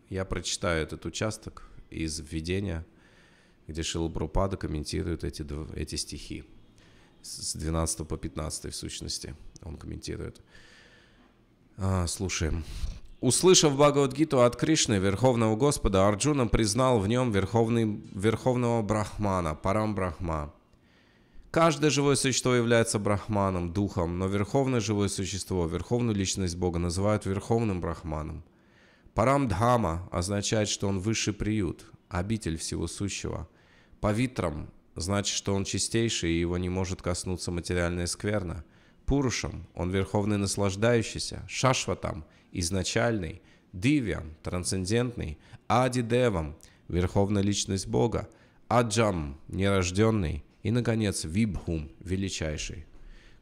S1: Я прочитаю этот участок из введения, где Шила Пропада комментирует эти, эти стихи с 12 по 15 в сущности, он комментирует. А, слушаем. Услышав Бхагавадгиту от Кришны, Верховного Господа, Арджуна признал в нем верховный, Верховного Брахмана, Парам Брахма. Каждое живое существо является Брахманом, Духом, но Верховное живое существо, Верховную Личность Бога называют Верховным Брахманом. Парам Дхама означает, что он высший приют, обитель всего сущего. по Павитрам Значит, что он чистейший, и его не может коснуться материальная скверна. Пурушам он верховный наслаждающийся, Шашватам – изначальный, Дивиан, трансцендентный, Адидевам – верховная личность Бога, Аджам – нерожденный, и, наконец, Вибхум – величайший.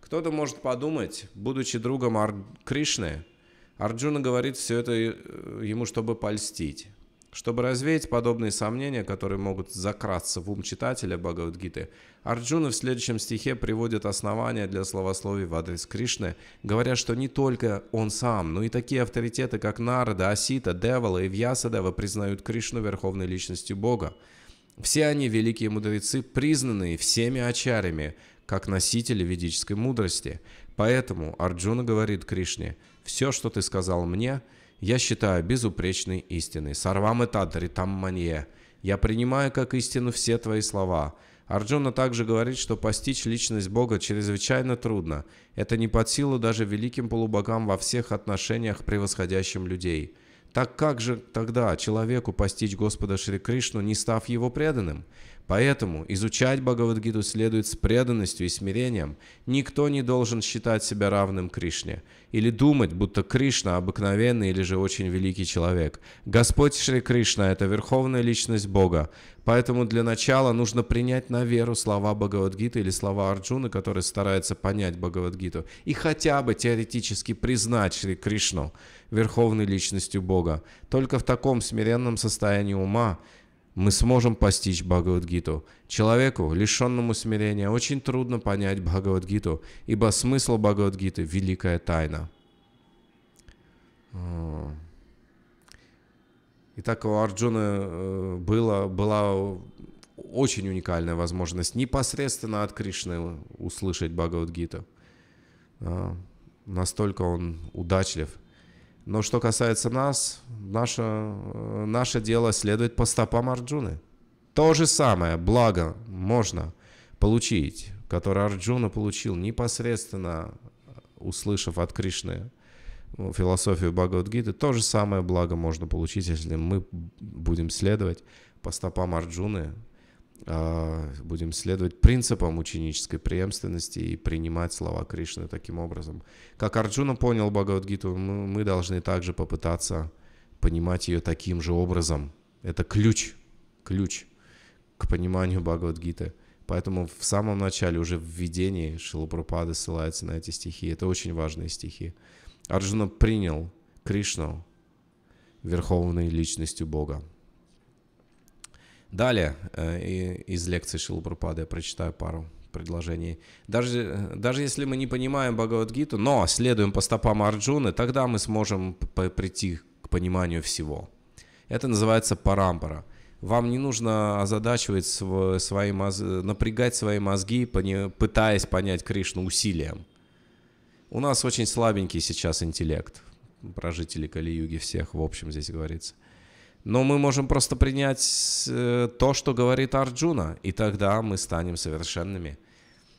S1: Кто-то может подумать, будучи другом Ар... Кришны, Арджуна говорит все это э, ему, чтобы польстить. Чтобы развеять подобные сомнения, которые могут закраться в ум читателя Бхагавадгиты, Арджуна в следующем стихе приводит основания для словословий в адрес Кришны, говоря, что не только он сам, но и такие авторитеты, как Нарада, Асита, Девала и Вьясадева признают Кришну верховной личностью Бога. Все они великие мудрецы, признанные всеми ачарями, как носители ведической мудрости. Поэтому Арджуна говорит Кришне, «Все, что ты сказал мне, — я считаю безупречной истиной. Сарвам тадри там манье. Я принимаю как истину все твои слова. Арджуна также говорит, что постичь личность Бога чрезвычайно трудно. Это не под силу даже великим полубогам во всех отношениях, превосходящим людей. Так как же тогда человеку постичь Господа Шри Кришну, не став его преданным? Поэтому изучать Бхагавадгиту следует с преданностью и смирением. Никто не должен считать себя равным Кришне или думать, будто Кришна обыкновенный или же очень великий человек. Господь Шри Кришна – это верховная личность Бога. Поэтому для начала нужно принять на веру слова Бхагавадгиты или слова Арджуны, который старается понять Бхагавадгиту, и хотя бы теоретически признать Шри Кришну верховной личностью Бога. Только в таком смиренном состоянии ума – мы сможем постичь Бхагавадгиту. Человеку, лишенному смирения, очень трудно понять Бхагавадгиту, ибо смысл Бхагавадгиты – великая тайна. А. Итак, у Арджуны э, было, была очень уникальная возможность непосредственно от Кришны услышать Бхагавадгиту. А, настолько он удачлив – но что касается нас, наше, э, наше дело следует по стопам Арджуны. То же самое благо можно получить, которое Арджуна получил непосредственно, услышав от Кришны э, философию Бхагавадгиты, то же самое благо можно получить, если мы будем следовать по стопам Арджуны, а, будем следовать принципам ученической преемственности и принимать слова Кришны таким образом. Как Арджуна понял Бхагавадгиту, мы должны также попытаться понимать ее таким же образом. Это ключ, ключ к пониманию Бхагавадгиты. Поэтому в самом начале, уже в введении, Шилапрапада ссылается на эти стихи. Это очень важные стихи. Арджуна принял Кришну верховной личностью Бога. Далее э, из лекции Шилупрапады я прочитаю пару предложений. Даже, э, даже если мы не понимаем Бхагавадгиту, но следуем по стопам Арджуны, тогда мы сможем прийти к пониманию всего. Это называется парампара. Вам не нужно озадачивать свои мозги, напрягать свои мозги, пытаясь понять Кришну усилием. У нас очень слабенький сейчас интеллект про жителей Кали-Юги всех, в общем, здесь говорится. Но мы можем просто принять э, то, что говорит Арджуна, и тогда мы станем совершенными.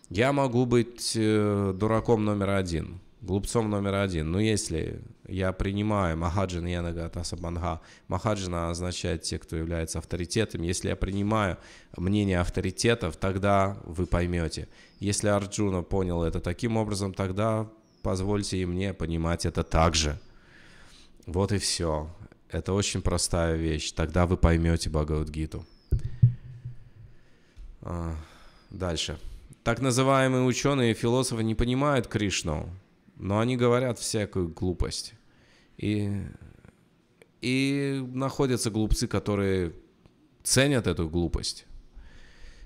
S1: Я могу быть э, дураком номер один, глупцом номер один, но если я принимаю Махаджина, Янагата Сабанга, Махаджина означает те, кто является авторитетом, если я принимаю мнение авторитетов, тогда вы поймете. Если Арджуна понял это таким образом, тогда позвольте и мне понимать это также. Вот и все. Это очень простая вещь. Тогда вы поймете Бхагавадгиту. А, дальше. Так называемые ученые и философы не понимают Кришну, но они говорят всякую глупость. И, и находятся глупцы, которые ценят эту глупость.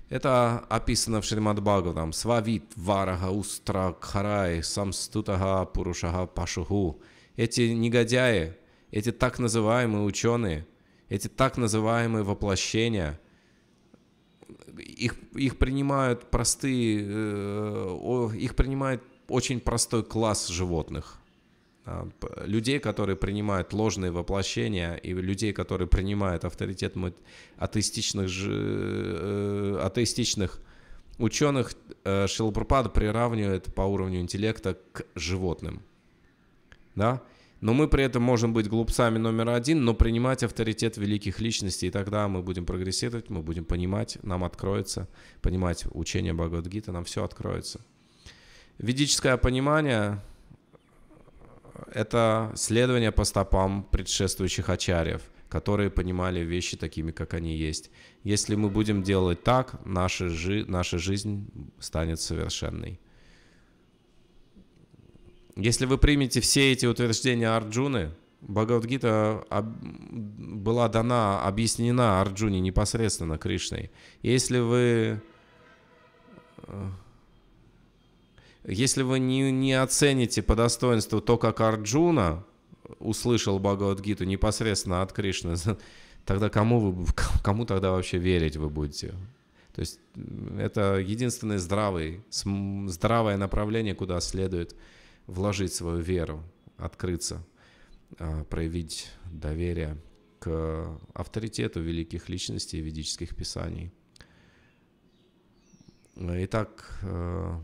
S1: Это описано в Шримад Бхагаватам. Свавит варага устра харай самстутага пурушага пашуху. Эти негодяи, эти так называемые ученые, эти так называемые воплощения, их, их принимают простые, э, их принимает очень простой класс животных. А, людей, которые принимают ложные воплощения, и людей, которые принимают авторитет атеистичных, э, атеистичных ученых, э, Шилапрапада приравнивает по уровню интеллекта к животным. Да? Но мы при этом можем быть глупцами номер один, но принимать авторитет великих личностей, и тогда мы будем прогрессировать, мы будем понимать, нам откроется, понимать учение Бхагавадгита, нам все откроется. Ведическое понимание — это следование по стопам предшествующих ачарьев, которые понимали вещи такими, как они есть. Если мы будем делать так, наша, жи- наша жизнь станет совершенной. Если вы примете все эти утверждения Арджуны, Бхагавадгита а, была дана, объяснена Арджуне непосредственно Кришной. Если вы э, если вы не, не оцените по достоинству то, как Арджуна услышал Бхагавадгиту непосредственно от Кришны, [LAUGHS] тогда кому, вы, кому тогда вообще верить вы будете? То есть это единственное здравый, здравое направление, куда следует вложить свою веру, открыться, а, проявить доверие к авторитету великих личностей ведических писаний. Итак, э,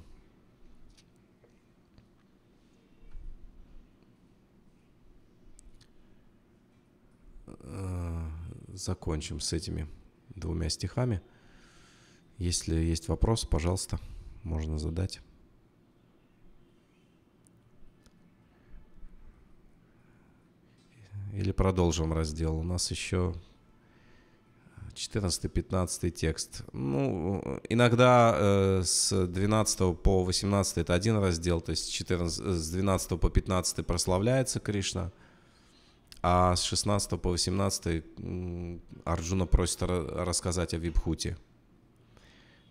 S1: э, закончим с этими двумя стихами. Если есть вопрос, пожалуйста, можно задать. Или продолжим раздел. У нас еще 14-15 текст. Ну, иногда э, с 12 по 18 это один раздел, то есть 14, э, с 12 по 15 прославляется Кришна, а с 16 по 18 Арджуна просит рассказать о Випхуте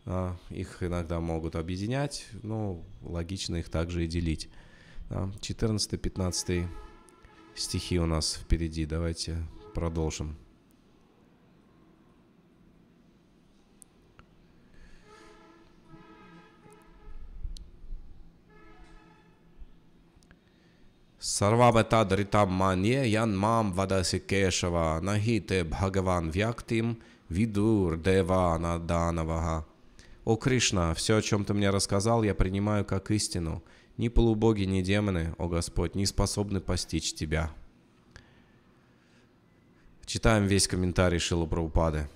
S1: Да, их иногда могут объединять, ну логично их также и делить. Да, 14-15 стихи у нас впереди. Давайте продолжим. Сарвавата дритам манье ян мам вадаси кешава нахите бхагаван вяктим видур дева наданавага. О Кришна, все, о чем ты мне рассказал, я принимаю как истину – ни полубоги, ни демоны, о Господь, не способны постичь Тебя. Читаем весь комментарий Шила Прабхупады.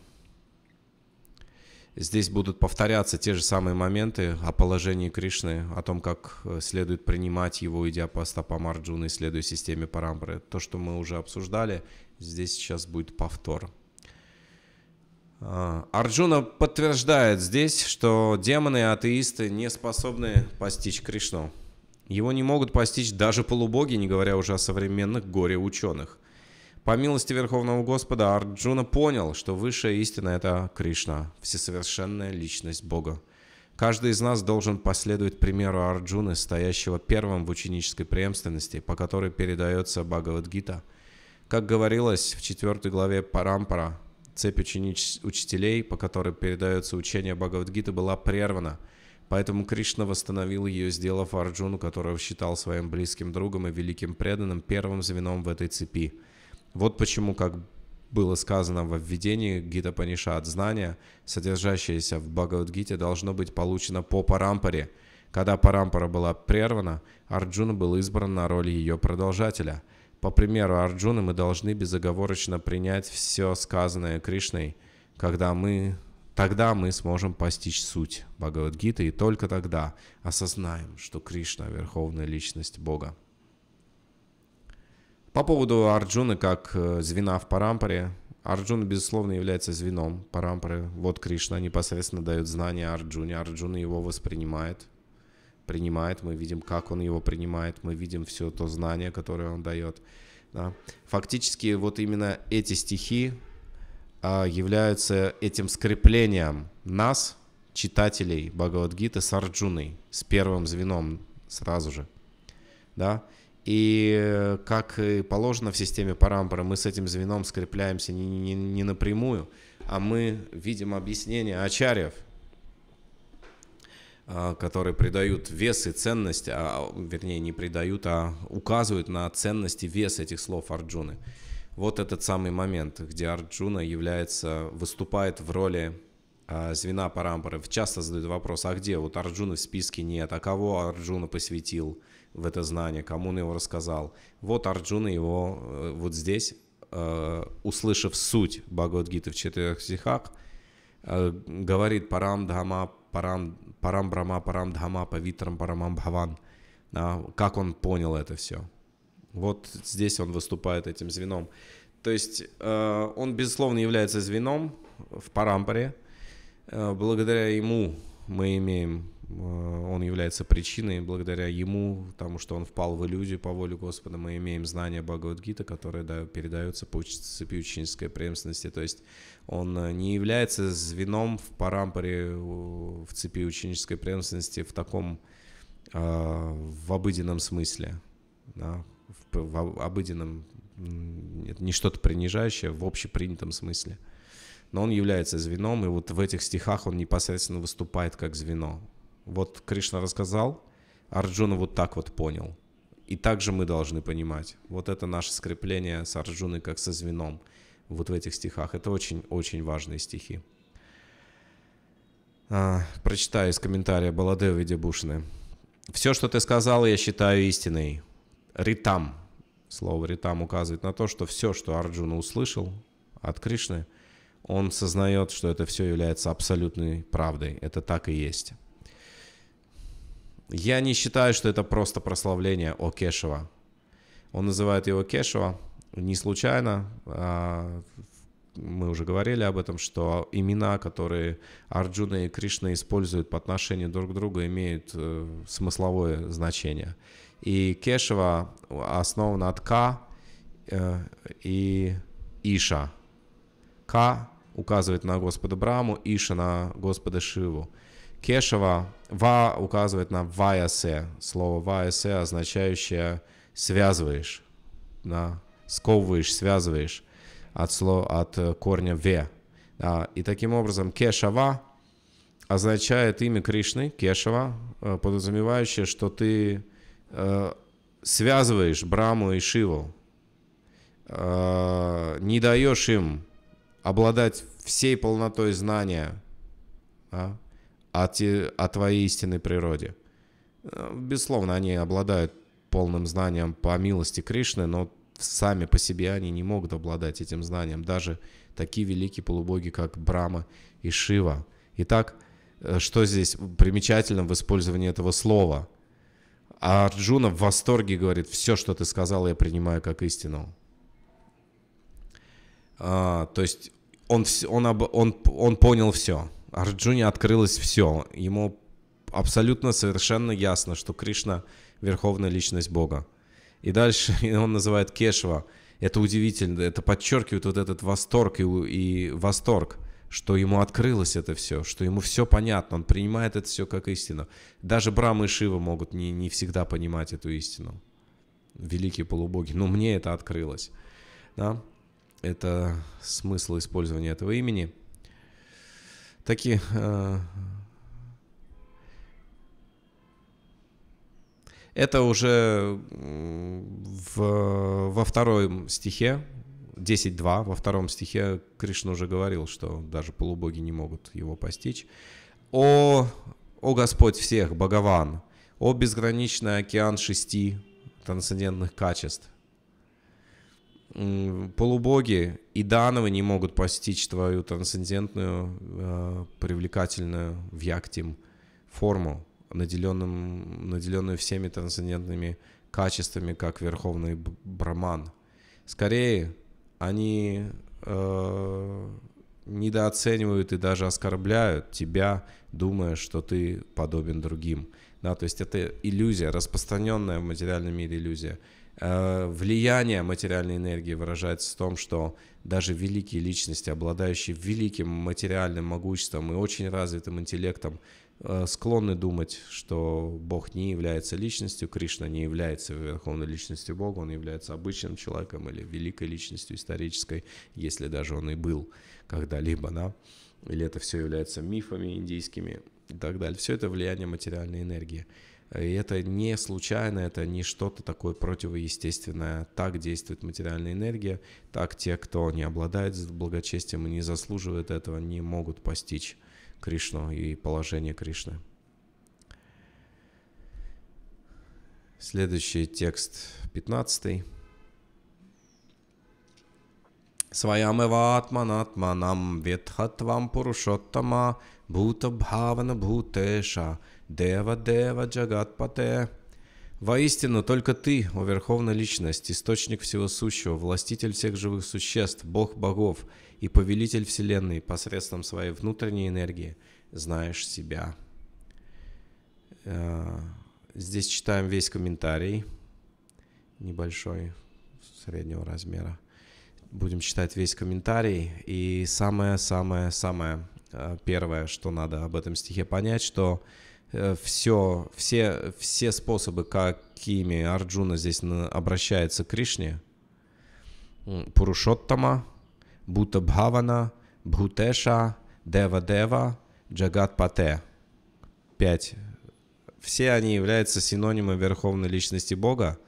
S1: Здесь будут повторяться те же самые моменты о положении Кришны, о том, как э, следует принимать его, идя по стопам Арджуны, следуя системе Парамбры. То, что мы уже обсуждали, здесь сейчас будет повтор. А, Арджуна подтверждает здесь, что демоны и атеисты не способны постичь Кришну. Его не могут постичь даже полубоги, не говоря уже о современных горе-ученых. По милости Верховного Господа Арджуна понял, что высшая истина – это Кришна, всесовершенная личность Бога. Каждый из нас должен последовать примеру Арджуны, стоящего первым в ученической преемственности, по которой передается Бхагавадгита. Как говорилось в 4 главе Парампара, цепь ученич... учителей, по которой передается учение Бхагавадгиты, была прервана – Поэтому Кришна восстановил ее, сделав Арджуну, которого считал своим близким другом и великим преданным, первым звеном в этой цепи. Вот почему, как было сказано во введении Гита Панишат, знание, содержащееся в Бхагавадгите, должно быть получено по парампоре. Когда Парампара была прервана, Арджуна был избран на роль ее продолжателя. По примеру Арджуны мы должны безоговорочно принять все сказанное Кришной, когда мы Тогда мы сможем постичь суть Бхагавадгиты и только тогда осознаем, что Кришна – верховная личность Бога. По поводу Арджуны как э, звена в парампоре, Арджуна, безусловно, является звеном парампоры. Вот Кришна непосредственно дает знания Арджуне, Арджуна его воспринимает, принимает, мы видим, как он его принимает, мы видим все то знание, которое он дает. Да. Фактически вот именно эти стихи а, являются этим скреплением нас, читателей Бхагавадгиты, с Арджуной, с первым звеном сразу же. Да? И э, как и положено в системе парампара, мы с этим звеном скрепляемся не, не, не напрямую, а мы видим объяснение ачарьев, а, которые придают вес и ценность, а, вернее, не придают, а указывают на ценность и вес этих слов Арджуны вот этот самый момент, где Арджуна является, выступает в роли э, звена парампоров. Часто задают вопрос, а где? Вот Арджуна в списке нет, а кого Арджуна посвятил в это знание, кому он его рассказал? Вот Арджуна его э, вот здесь, э, услышав суть Бхагавадгиты в четырех стихах, э, говорит «Парам Дхама, парам, парам Брама, Парам Дхама, Павитрам Парамам Бхаван». А, как он понял это все? Вот здесь он выступает этим звеном. То есть э, он, безусловно, является звеном в парампоре. Э, благодаря ему мы имеем, э, он является причиной, благодаря ему, потому что он впал в иллюзию по воле Господа, мы имеем знания Бхагавадгита, которые да, передаются по цепи ученической преемственности. То есть он э, не является звеном в парампоре в цепи ученической преемственности в таком, э, в обыденном смысле. Да, в, в обыденном, это не что-то принижающее в общепринятом смысле. Но он является звеном, и вот в этих стихах он непосредственно выступает как звено. Вот Кришна рассказал, Арджуна вот так вот понял. И также мы должны понимать. Вот это наше скрепление с Арджуной как со звеном вот в этих стихах. Это очень-очень важные стихи. А, прочитаю из комментария Баладева Дебушины. «Все, что ты сказал, я считаю истиной ритам. Слово ритам указывает на то, что все, что Арджуна услышал от Кришны, он сознает, что это все является абсолютной правдой. Это так и есть. Я не считаю, что это просто прославление о Кешева. Он называет его Кешева. Не случайно, а, мы уже говорили об этом, что имена, которые Арджуна и Кришна используют по отношению друг к другу, имеют э, смысловое значение и кешева основана от к э, и иша. К указывает на Господа Браму, иша на Господа Шиву. Кешева ва указывает на ваясе. Слово ваясе, означающее связываешь, да, сковываешь, связываешь от, слова от э, корня ве. Да, и таким образом кешава означает имя Кришны, кешава, э, подразумевающее, что ты Э, связываешь Браму и Шиву, э, не даешь им обладать всей полнотой знания а, о, те, о твоей истинной природе. Э, безусловно, они обладают полным знанием по милости Кришны, но сами по себе они не могут обладать этим знанием, даже такие великие полубоги, как Брама и Шива. Итак, что здесь примечательно в использовании этого слова – а Арджуна в восторге говорит, все, что ты сказал, я принимаю как истину. А, то есть он, он, об, он, он понял все. Арджуне открылось все. Ему абсолютно совершенно ясно, что Кришна – верховная личность Бога. И дальше [LAUGHS] он называет Кешва. Это удивительно, это подчеркивает вот этот восторг и, и восторг – что ему открылось это все, что ему все понятно, он принимает это все как истину. Даже Брама и Шива могут не, не всегда понимать эту истину. Великие полубоги. Но ну, мне это открылось. Да? Это смысл использования этого имени. Такие... Э, это уже в, во втором стихе 10.2 во втором стихе Кришна уже говорил, что даже полубоги не могут его постичь. «О, о Господь всех, Богован, о безграничный океан шести трансцендентных качеств, полубоги и дановы не могут постичь твою трансцендентную, э, привлекательную в яктим форму, наделенным, наделенную всеми трансцендентными качествами, как верховный браман. Скорее, они э, недооценивают и даже оскорбляют тебя, думая, что ты подобен другим. Да, то есть это иллюзия, распространенная в материальном мире иллюзия. Э, влияние материальной энергии выражается в том, что даже великие личности, обладающие великим материальным могуществом и очень развитым интеллектом, Э, склонны думать, что Бог не является личностью, Кришна не является верховной личностью Бога, он является обычным человеком или великой личностью исторической, если даже он и был когда-либо, да? Или это все является мифами индийскими и так далее. Все это влияние материальной энергии. И это не случайно, это не что-то такое противоестественное. Так действует материальная энергия, так те, кто не обладает благочестием и не заслуживает этого, не могут постичь Кришну и положение Кришны. Следующий текст, 15. Сваямева атманатманам ветхатвам пурушоттама бхута бхавана бхутеша дева дева джагатпате. Воистину, только Ты, о Верховная Личность, Источник Всего Сущего, Властитель всех живых существ, Бог богов – и повелитель Вселенной посредством своей внутренней энергии знаешь себя. Э, здесь читаем весь комментарий, небольшой, среднего размера. Будем читать весь комментарий. И самое-самое-самое э, первое, что надо об этом стихе понять, что э, все, все, все способы, какими Арджуна здесь обращается к Кришне, Пурушоттама, Бхутабхавана, Бхутеша, Дева Дева, Джагат Пате. Пять. Все они являются синонимом Верховной Личности Бога,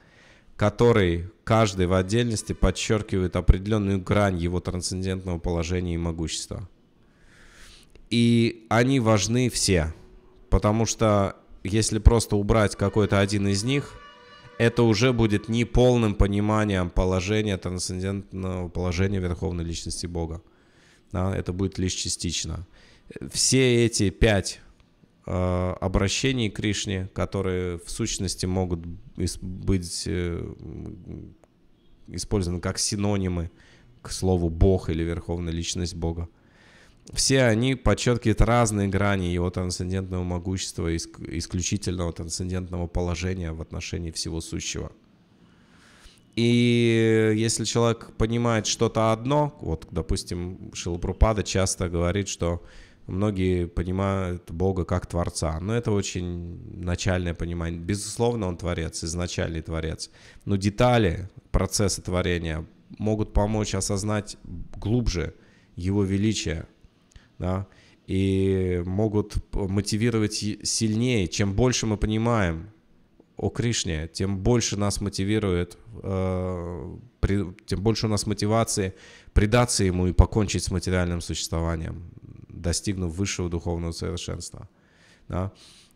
S1: который каждый в отдельности подчеркивает определенную грань его трансцендентного положения и могущества. И они важны все, потому что если просто убрать какой-то один из них – это уже будет не полным пониманием положения, трансцендентного положения Верховной Личности Бога. Да, это будет лишь частично. Все эти пять э, обращений к Кришне, которые в сущности могут быть э, использованы как синонимы к слову Бог или Верховная Личность Бога, все они подчеркивают разные грани его трансцендентного могущества и исключительного трансцендентного положения в отношении всего сущего. И если человек понимает что-то одно, вот, допустим, Шилапрупада часто говорит, что многие понимают Бога как Творца, но это очень начальное понимание. Безусловно, он Творец, изначальный Творец. Но детали процесса творения могут помочь осознать глубже его величие – да, и могут мотивировать сильнее. Чем больше мы понимаем о Кришне, тем больше нас мотивирует, э, при, тем больше у нас мотивации предаться ему и покончить с материальным существованием, достигнув высшего духовного совершенства. Да?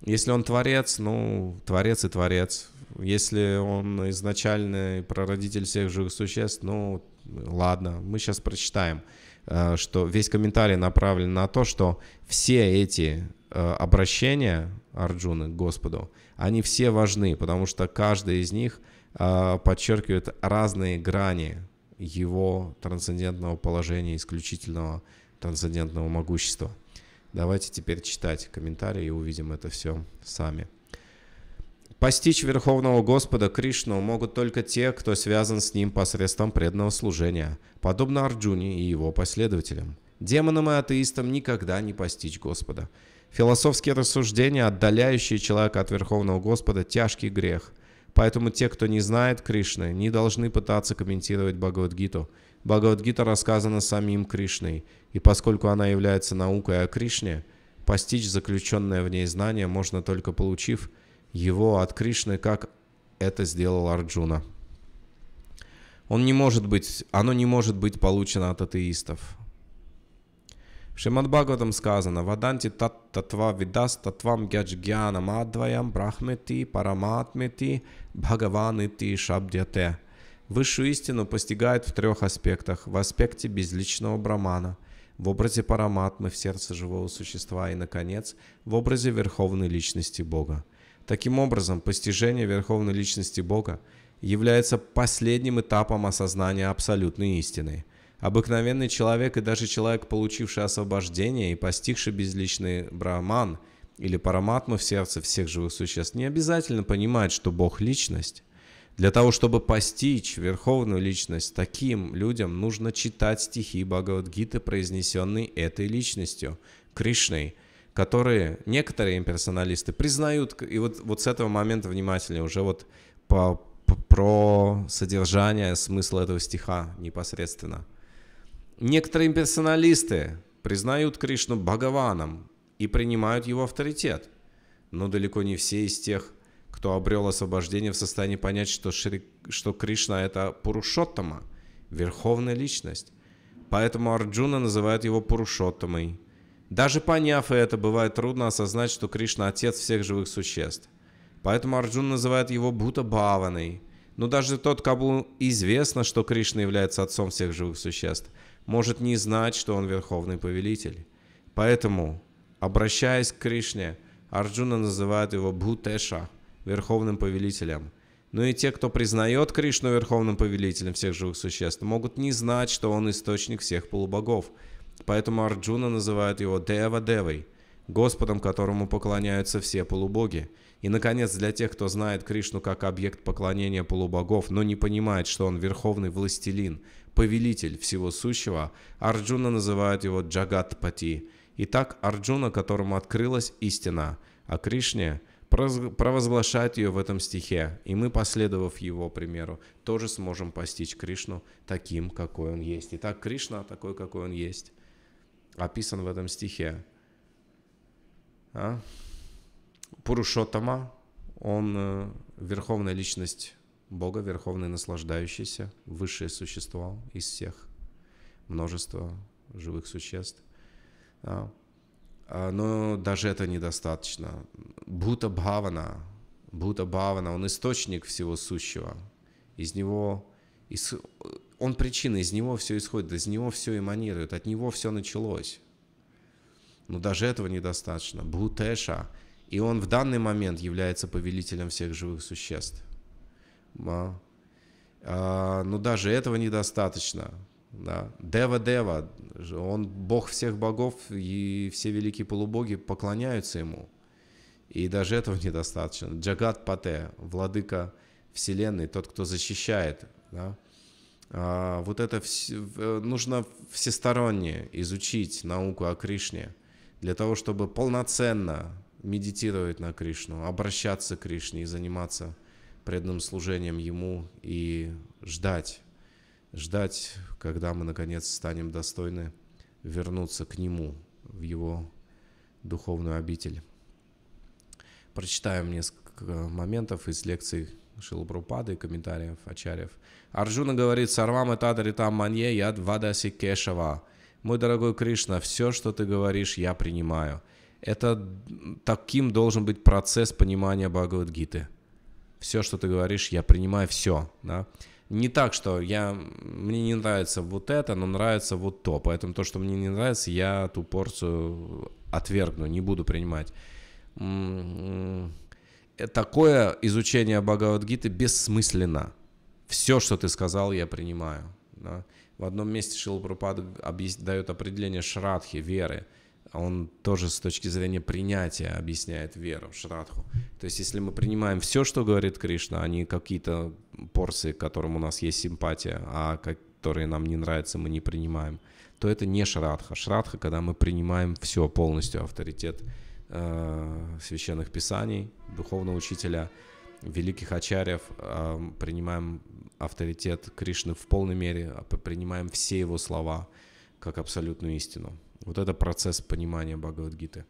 S1: Если он творец, ну, творец и творец. Если он изначальный прародитель всех живых существ, ну, ладно, мы сейчас прочитаем. Э, что весь комментарий направлен на то, что все эти э, обращения Арджуны к Господу, они все важны, потому что каждый из них э, подчеркивает разные грани его трансцендентного положения, исключительного трансцендентного могущества. Давайте теперь читать комментарии и увидим это все сами. Постичь Верховного Господа Кришну могут только те, кто связан с ним посредством преданного служения, подобно Арджуне и его последователям. Демонам и атеистам никогда не постичь Господа. Философские рассуждения, отдаляющие человека от Верховного Господа, тяжкий грех. Поэтому те, кто не знает Кришны, не должны пытаться комментировать Бхагавадгиту. Бхагавадгита рассказана самим Кришной, и поскольку она является наукой о Кришне, постичь заключенное в ней знание можно только получив его от Кришны, как это сделал Арджуна. Он не может быть, оно не может быть получено от атеистов. В Шримад Бхагаватам сказано «Ваданти татва видас татвам гяч гьянам адваям брахмети параматмети бхагаванити шабдяте». Высшую истину постигает в трех аспектах. В аспекте безличного брамана, в образе параматмы в сердце живого существа и, наконец, в образе верховной личности Бога – Таким образом, постижение Верховной Личности Бога является последним этапом осознания абсолютной истины. Обыкновенный человек и даже человек, получивший освобождение и постигший безличный брахман или параматму в сердце всех живых существ, не обязательно понимает, что Бог – личность. Для того, чтобы постичь Верховную Личность, таким людям нужно читать стихи Бхагавадгиты, произнесенные этой личностью, Кришной – которые некоторые имперсоналисты признают, и вот, вот с этого момента внимательнее уже вот по, по, про содержание смысла этого стиха непосредственно. Некоторые имперсоналисты признают Кришну Бхагаваном и принимают его авторитет, но далеко не все из тех, кто обрел освобождение в состоянии понять, что, Шри, что Кришна это Пурушоттама, верховная личность. Поэтому Арджуна называет его Пурушоттамой – даже поняв это, бывает трудно осознать, что Кришна – отец всех живых существ. Поэтому Арджун называет его Бута Баваной. Но даже тот, кому известно, что Кришна является отцом всех живых существ, может не знать, что он верховный повелитель. Поэтому, обращаясь к Кришне, Арджуна называет его Бутеша, верховным повелителем. Но и те, кто признает Кришну верховным повелителем всех живых существ, могут не знать, что он источник всех полубогов – Поэтому Арджуна называют его Дева Девой, Господом, которому поклоняются все полубоги. И, наконец, для тех, кто знает Кришну как объект поклонения полубогов, но не понимает, что он верховный властелин, повелитель всего сущего, Арджуна называют его Джагатпати. Итак, Арджуна, которому открылась истина, а Кришне провозглашает ее в этом стихе, и мы, последовав его примеру, тоже сможем постичь Кришну таким, какой он есть. Итак, Кришна такой, какой он есть описан в этом стихе. А? Пурушотама, он э, верховная личность Бога, верховный наслаждающийся, высшее существо из всех, множество живых существ. А? а но даже это недостаточно. Бута Бхавана, Бута Бхавана, он источник всего сущего. Из него из, он причина, из него все исходит, из него все эманирует, от него все началось. Но даже этого недостаточно. Бутеша, И он в данный момент является повелителем всех живых существ. А, но даже этого недостаточно. Да. Дева Дева, он бог всех богов, и все великие полубоги поклоняются ему. И даже этого [LAUGHS] недостаточно. Джагат Пате, владыка Вселенной, тот, кто защищает. Да? А, вот это вс... Э, нужно всесторонне изучить науку о Кришне для того, чтобы полноценно медитировать на Кришну, обращаться к Кришне и заниматься преданным служением Ему и ждать, ждать, когда мы наконец станем достойны вернуться к Нему, в Его духовную обитель. Прочитаем несколько моментов из лекций Шилупрупады, комментариев, Ачарьев. Арджуна говорит, сарвам и татари там манье яд вадаси кешава. Мой дорогой Кришна, все, что ты говоришь, я принимаю. Это таким должен быть процесс понимания Бхагавадгиты. Все, что ты говоришь, я принимаю все. Да? Не так, что я, мне не нравится вот это, но нравится вот то. Поэтому то, что мне не нравится, я ту порцию отвергну, не буду принимать такое изучение Бхагавадгиты бессмысленно. Все, что ты сказал, я принимаю. Да? В одном месте Шилапрапад дает определение шрадхи, веры. А он тоже с точки зрения принятия объясняет веру, шрадху. То есть если мы принимаем все, что говорит Кришна, а не какие-то порции, к которым у нас есть симпатия, а которые нам не нравятся, мы не принимаем, то это не шрадха. Шрадха, когда мы принимаем все полностью, авторитет Э, священных писаний, духовного учителя, великих ачарьев, э, принимаем авторитет Кришны в полной мере, а принимаем все его слова как абсолютную истину. Вот это процесс понимания Бхагавадгиты.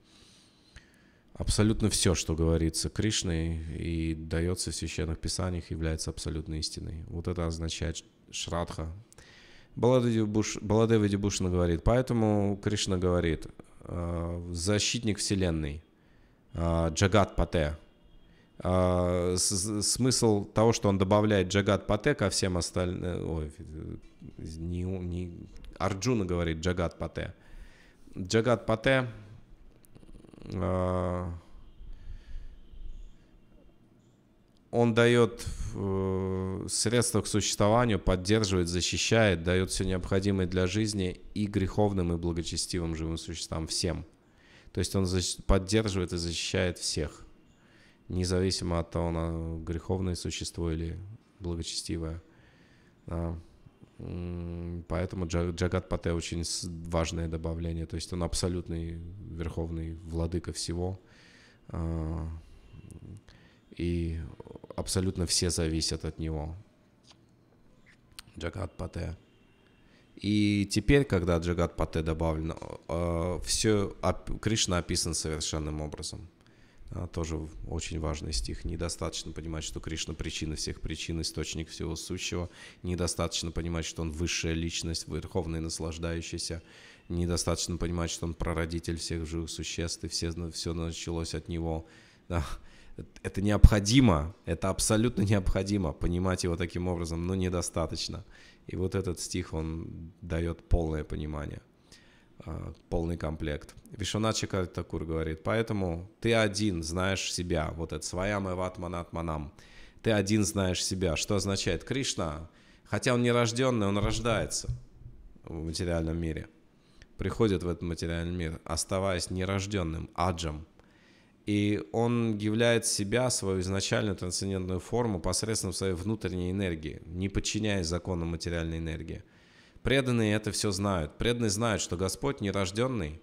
S1: Абсолютно все, что говорится Кришной и дается в священных писаниях, является абсолютной истиной. Вот это означает шрадха. Баладеви Бушна говорит, поэтому Кришна говорит, Э, защитник вселенной, э, Джагат Пате. Э, смысл того, что он добавляет Джагат Пате ко всем остальным... Ой, не, не... Арджуна говорит Джагат Пате. Джагат Пате он дает в э, средствах к существованию, поддерживает, защищает, дает все необходимое для жизни и греховным, и благочестивым живым существам, всем. То есть он поддерживает и защищает всех, независимо от того, на греховное существо или благочестивое. Да. Поэтому Джагат Пате очень важное добавление. То есть он абсолютный верховный владыка всего. А, и абсолютно все зависят от него. Джагат Пате. И теперь, когда Джагат Пате добавлено, э, а, все, оп, Кришна описан совершенным образом. А, тоже очень важный стих. Недостаточно понимать, что Кришна причина всех причин, источник всего сущего. Недостаточно понимать, что он высшая личность, верховный наслаждающийся. Недостаточно понимать, что он прародитель всех живых существ, и все, все началось от него. Да это необходимо, это абсолютно необходимо, понимать его таким образом, но недостаточно. И вот этот стих, он дает полное понимание, а, полный комплект. Вишоначика Такур говорит, поэтому ты один знаешь себя, вот это своя мэват манат манам, ты один знаешь себя, что означает Кришна, хотя он не рожденный, он рождается в материальном мире, приходит в этот материальный мир, оставаясь нерожденным, аджам – и он являет себя, свою изначально трансцендентную форму посредством своей внутренней энергии, не подчиняясь законам материальной энергии. Преданные это все знают. Преданные знают, что Господь нерожденный,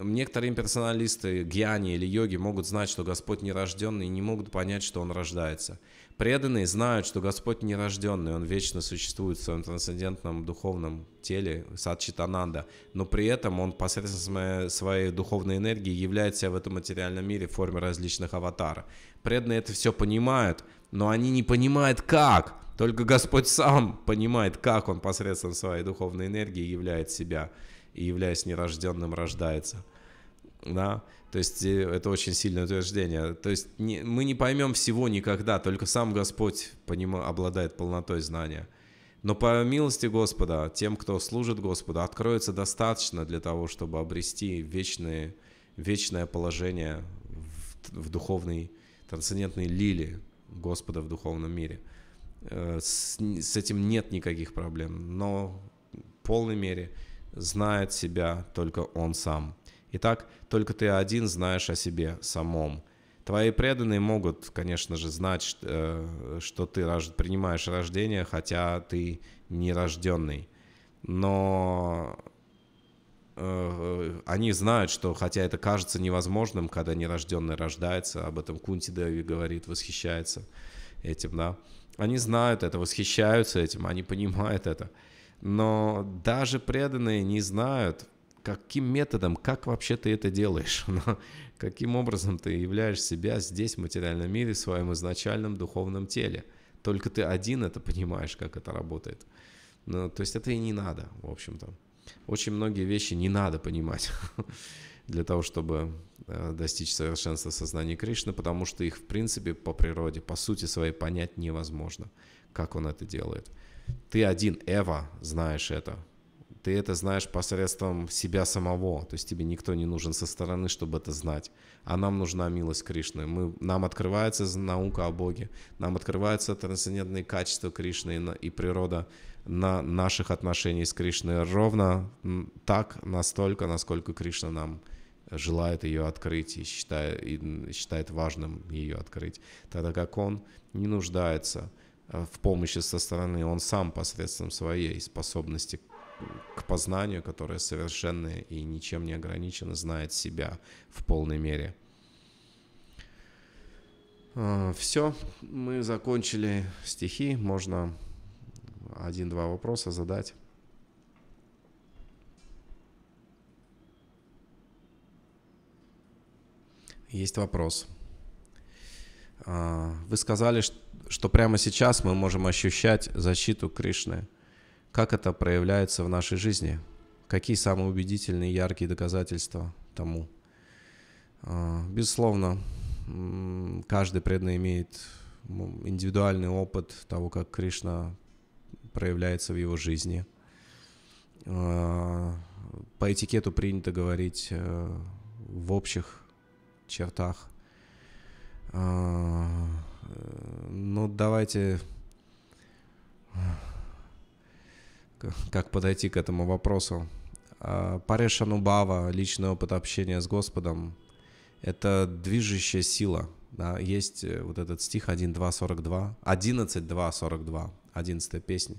S1: Некоторые имперсоналисты, гьяни или йоги могут знать, что Господь нерожденный, и не могут понять, что Он рождается. Преданные знают, что Господь нерожденный, Он вечно существует в своем трансцендентном духовном теле, садчитананда, но при этом Он посредством своей духовной энергии является в этом материальном мире в форме различных аватаров. Преданные это все понимают, но они не понимают как. Только Господь сам понимает, как Он посредством своей духовной энергии являет себя и являясь нерожденным, рождается. Да? То есть э, это очень сильное утверждение. То есть не, мы не поймем всего никогда, только сам Господь по нему обладает полнотой знания. Но по милости Господа, тем, кто служит Господу, откроется достаточно для того, чтобы обрести вечные, вечное положение в, в духовной, трансцендентной лиле Господа в духовном мире. Э, с, с этим нет никаких проблем, но в полной мере – знает себя только он сам. Итак, только ты один знаешь о себе самом. Твои преданные могут, конечно же, знать, что э, ты принимаешь рождение, хотя ты нерожденный. рожденный. Но э, они знают, что хотя это кажется невозможным, когда нерожденный рождается, об этом Кунти Деви говорит, восхищается этим, да. Они знают это, восхищаются этим, они понимают это но даже преданные не знают, каким методом, как вообще ты это делаешь, [LAUGHS] но каким образом ты являешь себя здесь, в материальном мире, в своем изначальном духовном теле. Только ты один это понимаешь, как это работает. Ну, то есть это и не надо, в общем-то. Очень многие вещи не надо понимать [LAUGHS] для того, чтобы э, достичь совершенства сознания Кришны, потому что их, в принципе, по природе, по сути своей понять невозможно, как он это делает. Ты один, Эва, знаешь это. Ты это знаешь посредством себя самого. То есть тебе никто не нужен со стороны, чтобы это знать. А нам нужна милость Кришны. Мы, нам открывается наука о Боге. Нам открываются трансцендентные качества Кришны и, и природа на наших отношениях с Кришной ровно так, настолько, насколько Кришна нам желает ее открыть и считает, и считает важным ее открыть, тогда как он не нуждается Э, в помощи со стороны, он сам посредством своей способности к познанию, которая совершенная и ничем не ограничена, знает себя в полной мере. Э, Все, мы закончили стихи, можно один-два вопроса задать. Есть вопрос. Э, вы сказали, что что прямо сейчас мы можем ощущать защиту Кришны. Как это проявляется в нашей жизни? Какие самые убедительные яркие доказательства тому? А, безусловно, каждый преданный имеет индивидуальный опыт того, как Кришна проявляется в его жизни. А, по этикету принято говорить э, в общих чертах. А, ну, давайте... Как подойти к этому вопросу? А, Пареша Нубава, личный опыт общения с Господом, это движущая сила. Да? Есть э, вот этот стих 1.2.42, 11.2.42, 11 песня.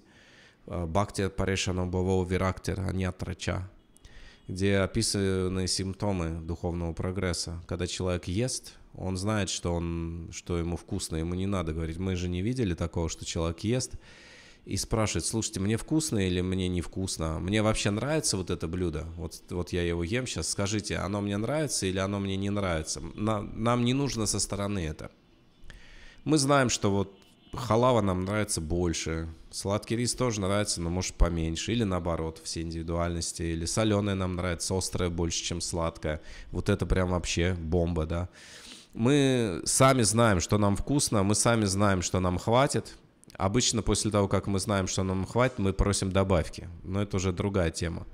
S1: Бхакти Пареша Нубава Вирактер Аньятрача, где описаны симптомы духовного прогресса. Когда человек ест, он знает, что, он, что ему вкусно, ему не надо говорить. Мы же не видели такого, что человек ест и спрашивает, слушайте, мне вкусно или мне невкусно? Мне вообще нравится вот это блюдо? Вот, вот я его ем сейчас, скажите, оно мне нравится или оно мне не нравится? Нам, нам не нужно со стороны это. Мы знаем, что вот халава нам нравится больше, сладкий рис тоже нравится, но может поменьше, или наоборот, все индивидуальности, или соленое нам нравится, острое больше, чем сладкое. Вот это прям вообще бомба, да мы сами знаем, что нам вкусно, мы сами знаем, что нам хватит. Обычно после того, как мы знаем, что нам хватит, мы просим добавки. Но это уже другая тема.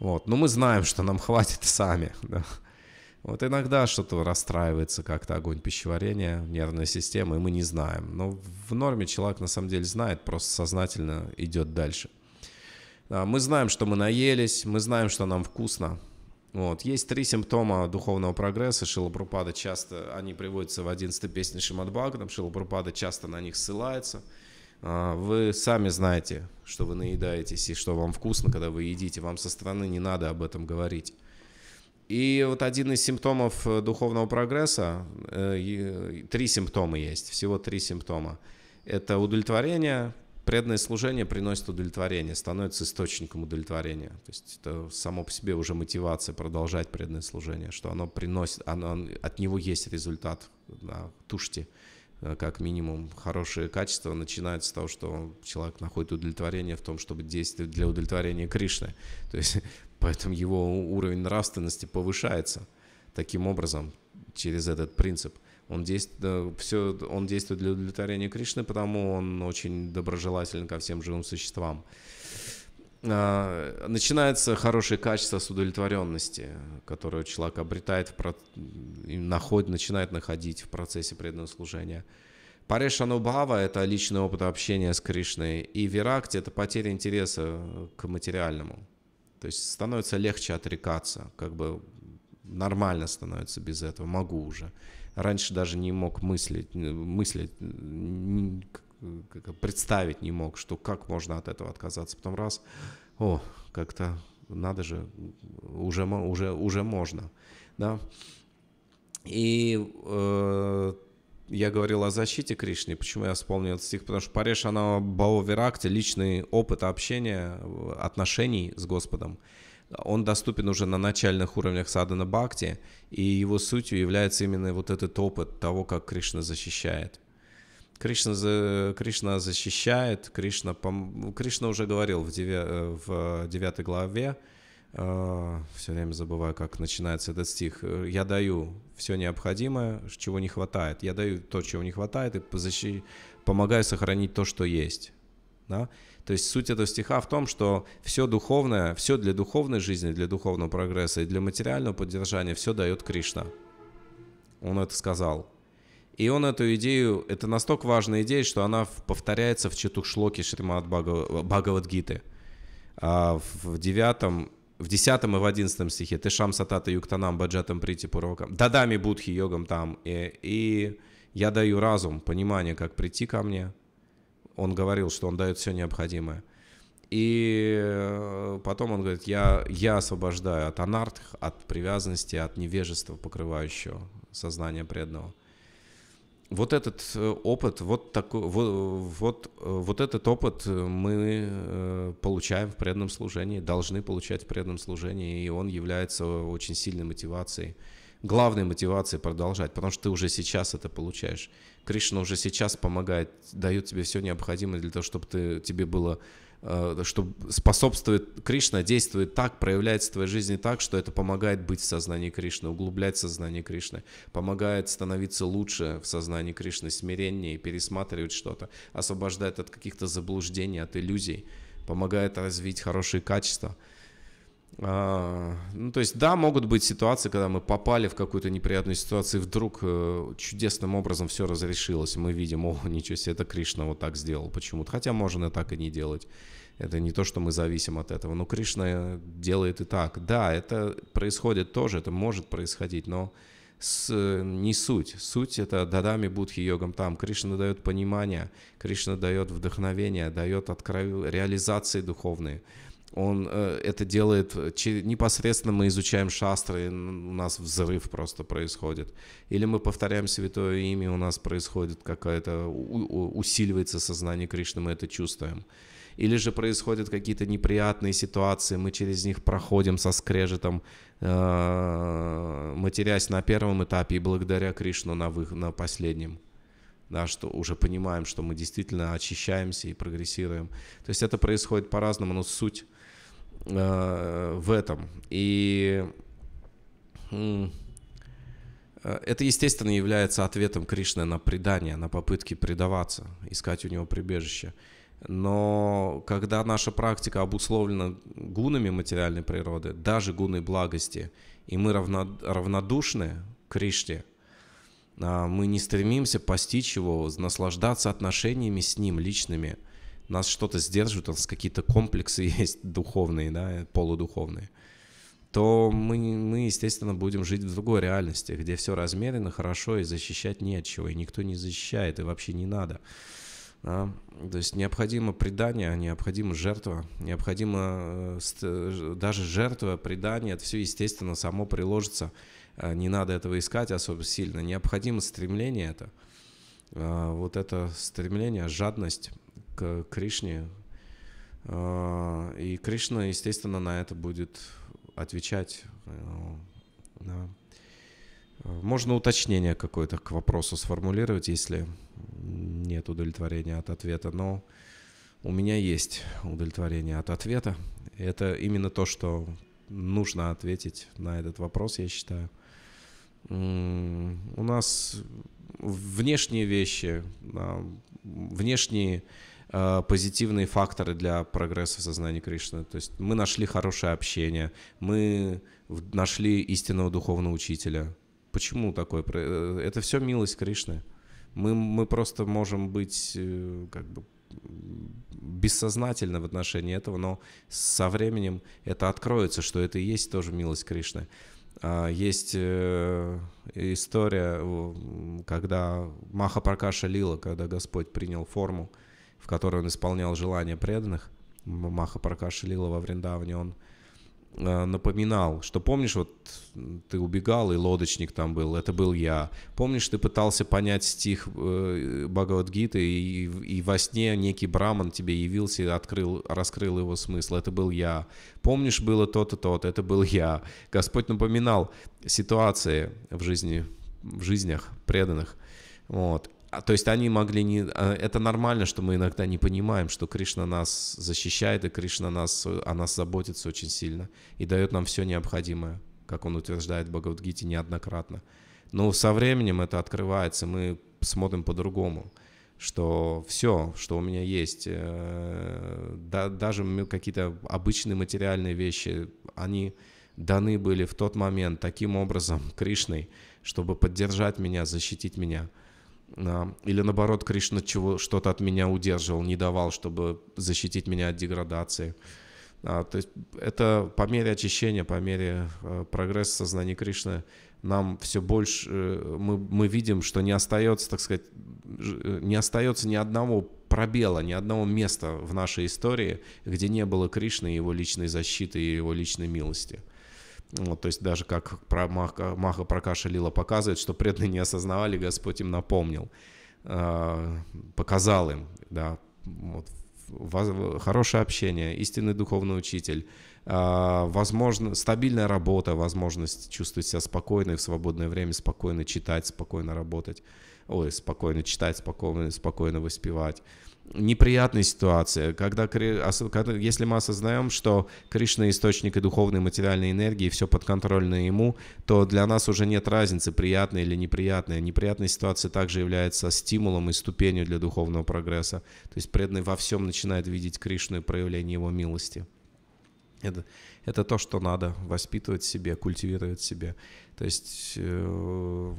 S1: Вот. Но мы знаем, что нам хватит [LAUGHS] сами. Да. Вот иногда что-то расстраивается как-то, огонь пищеварения, нервная система, и мы не знаем. Но в норме человек на самом деле знает, просто сознательно идет дальше. А, мы знаем, что мы наелись, мы знаем, что нам вкусно, вот. Есть три симптома духовного прогресса. Шилапрупада часто, они приводятся в 11 песне песне Шимадбхагаватам. Шилапрупада часто на них ссылается. А, вы сами знаете, что вы наедаетесь и что вам вкусно, когда вы едите. Вам со стороны не надо об этом говорить. И вот один из симптомов э, духовного прогресса, э, э, три симптома есть, всего три симптома. Это удовлетворение, преданное служение приносит удовлетворение, становится источником удовлетворения. То есть это само по себе уже мотивация продолжать преданное служение, что оно приносит, оно, от него есть результат на туште, э, как минимум. хорошее качество начинается с того, что человек находит удовлетворение в том, чтобы действовать для удовлетворения Кришны. То есть [LAUGHS] поэтому его уровень нравственности повышается таким образом через этот принцип – он действует, все, он действует для удовлетворения Кришны, потому он очень доброжелателен ко всем живым существам. А, начинается хорошее качество с удовлетворенности, которое человек обретает, в, и находит, начинает находить в процессе преданного служения. Парешанубхава – это личный опыт общения с Кришной, и Виракти – это потеря интереса к материальному. То есть становится легче отрекаться, как бы нормально становится без этого, могу уже раньше даже не мог мыслить, э, мыслить представить не мог, что как можно от этого отказаться. Потом раз, о, как-то надо же, уже, уже, уже можно, да. И э, я говорил о защите Кришны, почему я вспомнил этот стих, потому что Пареш, она Бао Веракте, личный опыт общения, э, отношений с Господом – он доступен уже на начальных уровнях садана бхакти, и его сутью является именно вот этот опыт того, как Кришна защищает. Кришна, за, Кришна защищает, Кришна, пом... Кришна уже говорил в, девя... Э, в девятой главе, э, все время забываю, как начинается этот стих, э, «Я даю все необходимое, чего не хватает, я даю то, чего не хватает, и защи... помогаю сохранить то, что есть». Да? То есть суть этого стиха в том, что все духовное, все для духовной жизни, для духовного прогресса и для материального поддержания все дает Кришна. Он это сказал. И он эту идею, это настолько важная идея, что она повторяется в Четухшлоке Шримад Бхагавадгиты. А в девятом, в десятом и в одиннадцатом стихе «Тышам сатата юктанам баджатам прити пурвакам». «Дадами будхи йогам там». И, и я даю разум, понимание, как прийти ко мне – он говорил, что он дает все необходимое. И э, потом он говорит, я, я освобождаю от анарх, от привязанности, от невежества, покрывающего сознание преданного. Вот этот э, опыт, вот, такой, вот, вот, э, вот этот опыт мы получаем в преданном служении, должны получать в преданном служении, и он является очень сильной мотивацией главной мотивацией продолжать, потому что ты уже сейчас это получаешь. Кришна уже сейчас помогает, дает тебе все необходимое для того, чтобы ты, тебе было э, что способствует Кришна, действует так, проявляется в твоей жизни так, что это помогает быть в сознании Кришны, углублять сознание Кришны, помогает становиться лучше в сознании Кришны, смиреннее, пересматривать что-то, освобождает от каких-то заблуждений, от иллюзий, помогает развить хорошие качества – а, ну, то есть, да, могут быть ситуации, когда мы попали в какую-то неприятную ситуацию, и вдруг э, чудесным образом все разрешилось. Мы видим, о, ничего себе, это Кришна вот так сделал почему-то. Хотя можно так и не делать. Это не то, что мы зависим от этого. Но Кришна делает и так. Да, это происходит тоже, это может происходить, но с, э, не суть. Суть это дадами будхи йогам там. Кришна дает понимание, Кришна дает вдохновение, дает открою, реализации духовные. Он э, это делает э, непосредственно мы изучаем шастры, и у нас взрыв просто происходит. Или мы повторяем святое имя, у нас происходит какая-то усиливается сознание Кришны, мы это чувствуем. Или же происходят какие-то неприятные ситуации, мы через них проходим со скрежетом, э, матерясь на первом этапе и благодаря Кришну на, вы, на последнем да, что уже понимаем, что мы действительно очищаемся и прогрессируем. То есть это происходит по-разному, но суть Э, в этом. И э, это, естественно, является ответом Кришны на предание, на попытки предаваться, искать у него прибежище. Но когда наша практика обусловлена гунами материальной природы, даже гуны благости, и мы равнодушны к Кришне, а, мы не стремимся постичь его, наслаждаться отношениями с ним личными – нас что-то сдерживает, у нас какие-то комплексы [LAUGHS] есть духовные, да, э, полудуховные, то мы, мы, естественно, будем жить в другой реальности, где все размерено, хорошо, и защищать нечего, и никто не защищает, и вообще не надо. Да? То есть необходимо предание, а необходима жертва, необходимо э, даже жертва, предание, это все, естественно, само приложится. Э, не надо этого искать особо сильно. Необходимо стремление это. Вот это стремление, жадность, к Кришне. А, и Кришна, естественно, на это будет отвечать. Э, да. Можно уточнение какое-то к вопросу сформулировать, если нет удовлетворения от ответа, но у меня есть удовлетворение от ответа. Это именно то, что нужно ответить на этот вопрос, я считаю. У нас внешние вещи, внешние Э, позитивные факторы для прогресса в сознании Кришны. То есть мы нашли хорошее общение, мы нашли истинного духовного учителя. Почему такое? Э, это все милость Кришны. Мы, мы просто можем быть э, как бы бессознательно в отношении этого, но со временем это откроется, что это и есть тоже милость Кришны. А, есть история, когда Маха Пракаша Лила, когда Господь принял форму, в которой он исполнял желания преданных, Маха Пракаша во Вриндаване, он э, напоминал, что помнишь, вот ты убегал, и лодочник там был, это был я. Помнишь, ты пытался понять стих э, Бхагавадгиты, и, и во сне некий браман тебе явился и открыл, раскрыл его смысл, это был я. Помнишь, было то-то, то-то, это был я. Господь напоминал ситуации в жизни, в жизнях преданных. Вот. А, то есть они могли не... А, это нормально, что мы иногда не понимаем, что Кришна нас защищает, и Кришна нас, о нас заботится очень сильно и дает нам все необходимое, как он утверждает в Бхагавадгите неоднократно. Но со временем это открывается, мы смотрим по-другому, что все, что у меня есть, э, да, даже какие-то обычные материальные вещи, они даны были в тот момент таким образом [LAUGHS] Кришной, чтобы поддержать меня, защитить меня – или наоборот, Кришна чего, что-то от меня удерживал, не давал, чтобы защитить меня от деградации. А, то есть это по мере очищения, по мере э, прогресса сознания Кришны нам все больше, э, мы, мы видим, что не остается, так сказать, э, не остается ни одного пробела, ни одного места в нашей истории, где не было Кришны и его личной защиты и его личной милости. Вот, то есть даже как про Маха, Маха Пракаша показывает, что преданные не осознавали, Господь им напомнил, э, показал им, да, вот, хорошее общение, истинный духовный учитель, э, возможно, стабильная работа, возможность чувствовать себя спокойно и в свободное время спокойно читать, спокойно работать, ой, спокойно читать, спокойно, спокойно воспевать неприятная ситуация, когда, когда, если мы осознаем, что Кришна источник и духовной и материальной энергии, все подконтрольно ему, то для нас уже нет разницы, приятная или неприятная. Неприятная ситуация также является стимулом и ступенью для духовного прогресса. То есть преданный во всем начинает видеть Кришну и проявление его милости. Это, это то, что надо воспитывать в себе, культивировать в себе. То есть э,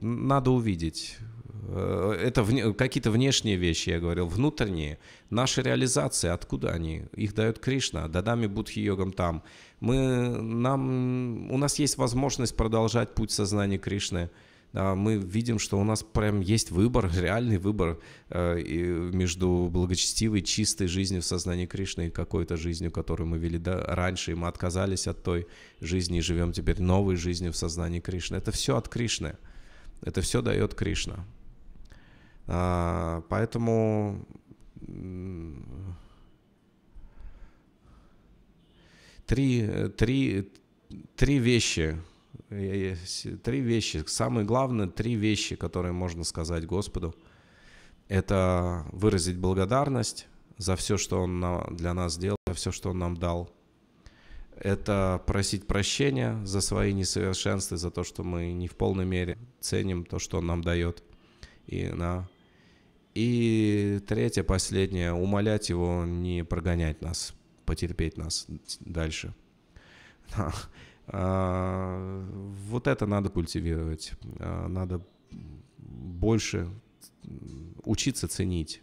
S1: надо увидеть Э, это вне, какие-то внешние вещи, я говорил, внутренние. Наши реализации, откуда они? Их дает Кришна, дадами Будхи йогам там. Мы, нам, у нас есть возможность продолжать путь сознания Кришны. мы видим, что у нас прям есть выбор, [LAUGHS] реальный выбор э, между благочестивой, чистой жизнью в сознании Кришны и какой-то жизнью, которую мы вели раньше, и мы отказались от той жизни и живем теперь новой жизнью в сознании Кришны. Это все от Кришны. Это все дает Кришна. А, поэтому три, три, три вещи, три вещи, самое главное, три вещи, которые можно сказать Господу. Это выразить благодарность за все, что Он для нас сделал, за все, что Он нам дал. Это просить прощения за свои несовершенства, за то, что мы не в полной мере ценим то, что Он нам дает. И на и третье, последнее, умолять его не прогонять нас, потерпеть нас дальше. [LAUGHS] А, вот это надо культивировать, а, надо больше учиться ценить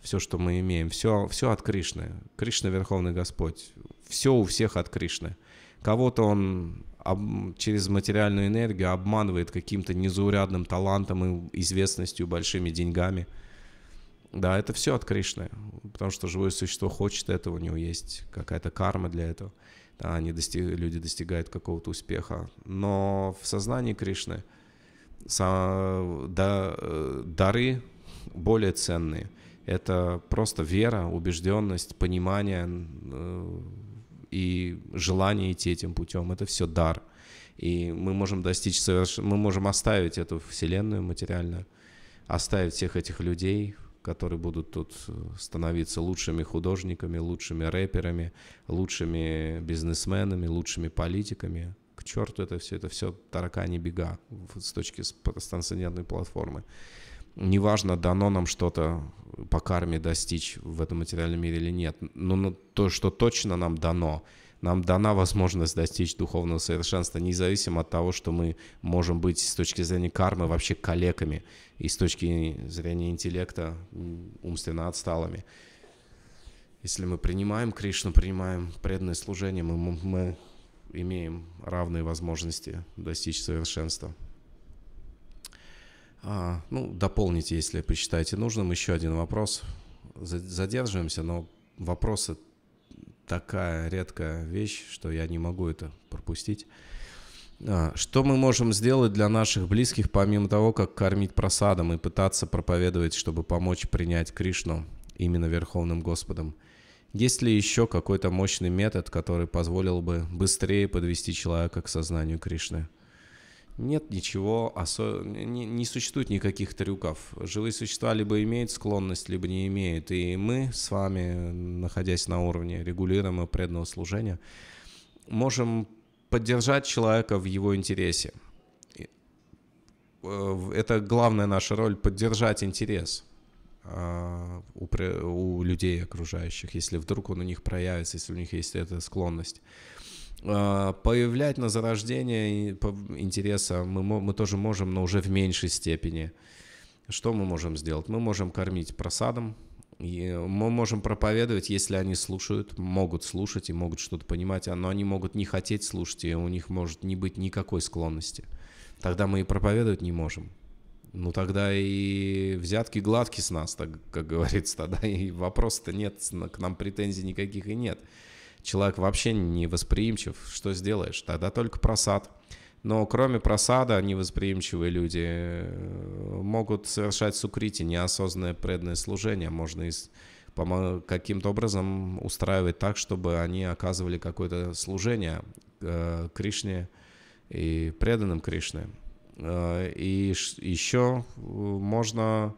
S1: все, что мы имеем, все, все от Кришны. Кришна – Верховный Господь. Все у всех от Кришны. Кого-то он об, через материальную энергию обманывает каким-то незаурядным талантом и известностью, большими деньгами – да, это все от Кришны, потому что живое существо хочет этого, у него есть какая-то карма для этого. Да, они дости... люди достигают какого-то успеха. Но в сознании Кришны са... да, дары более ценные. Это просто вера, убежденность, понимание э, и желание идти этим путем. Это все дар. И мы можем достичь, соверш... мы можем оставить эту вселенную материально, оставить всех этих людей, которые будут тут э, становиться лучшими художниками, лучшими рэперами, лучшими бизнесменами, лучшими политиками. К черту это все, это все таракани бега с точки с трансцендентной платформы. Неважно, дано нам что-то по карме достичь в этом материальном мире или нет, но то, что точно нам дано – нам дана возможность достичь духовного совершенства, независимо от того, что мы можем быть с точки зрения кармы вообще калеками и с точки зрения интеллекта умственно отсталыми. Если мы принимаем Кришну, принимаем преданное служение, мы, мы имеем равные возможности достичь совершенства. А, ну, дополните, если посчитаете нужным, еще один вопрос. Задерживаемся, но вопросы такая редкая вещь, что я не могу это пропустить. А, что мы можем сделать для наших близких, помимо того, как кормить просадом и пытаться проповедовать, чтобы помочь принять Кришну именно Верховным Господом? Есть ли еще какой-то мощный метод, который позволил бы быстрее подвести человека к сознанию Кришны? нет ничего, осо... не, не существует никаких трюков. Живые существа либо имеют склонность, либо не имеют. И мы с вами, находясь на уровне регулируемого преданного служения, можем поддержать человека в его интересе. Э, это главная наша роль — поддержать интерес а, у людей окружающих, если вдруг он у них проявится, если у них есть эта склонность. А, появлять на зарождение интереса мы, мы тоже можем, но уже в меньшей степени. Что мы можем сделать? Мы можем кормить просадом, и мы можем проповедовать, если они слушают, могут слушать и могут что-то понимать, а, но они могут не хотеть слушать, и у них может не быть никакой склонности. Тогда мы и проповедовать не можем. Ну тогда и взятки гладкие с нас, так, как говорится, [LAUGHS] тогда и вопроса-то нет, к нам претензий никаких и нет человек вообще не восприимчив, что сделаешь? Тогда только просад. Но кроме просада, невосприимчивые люди э, могут совершать сукрити, неосознанное преданное служение. Можно каким-то образом устраивать так, чтобы они оказывали какое-то служение э, Кришне и преданным Кришне. Э, и еще можно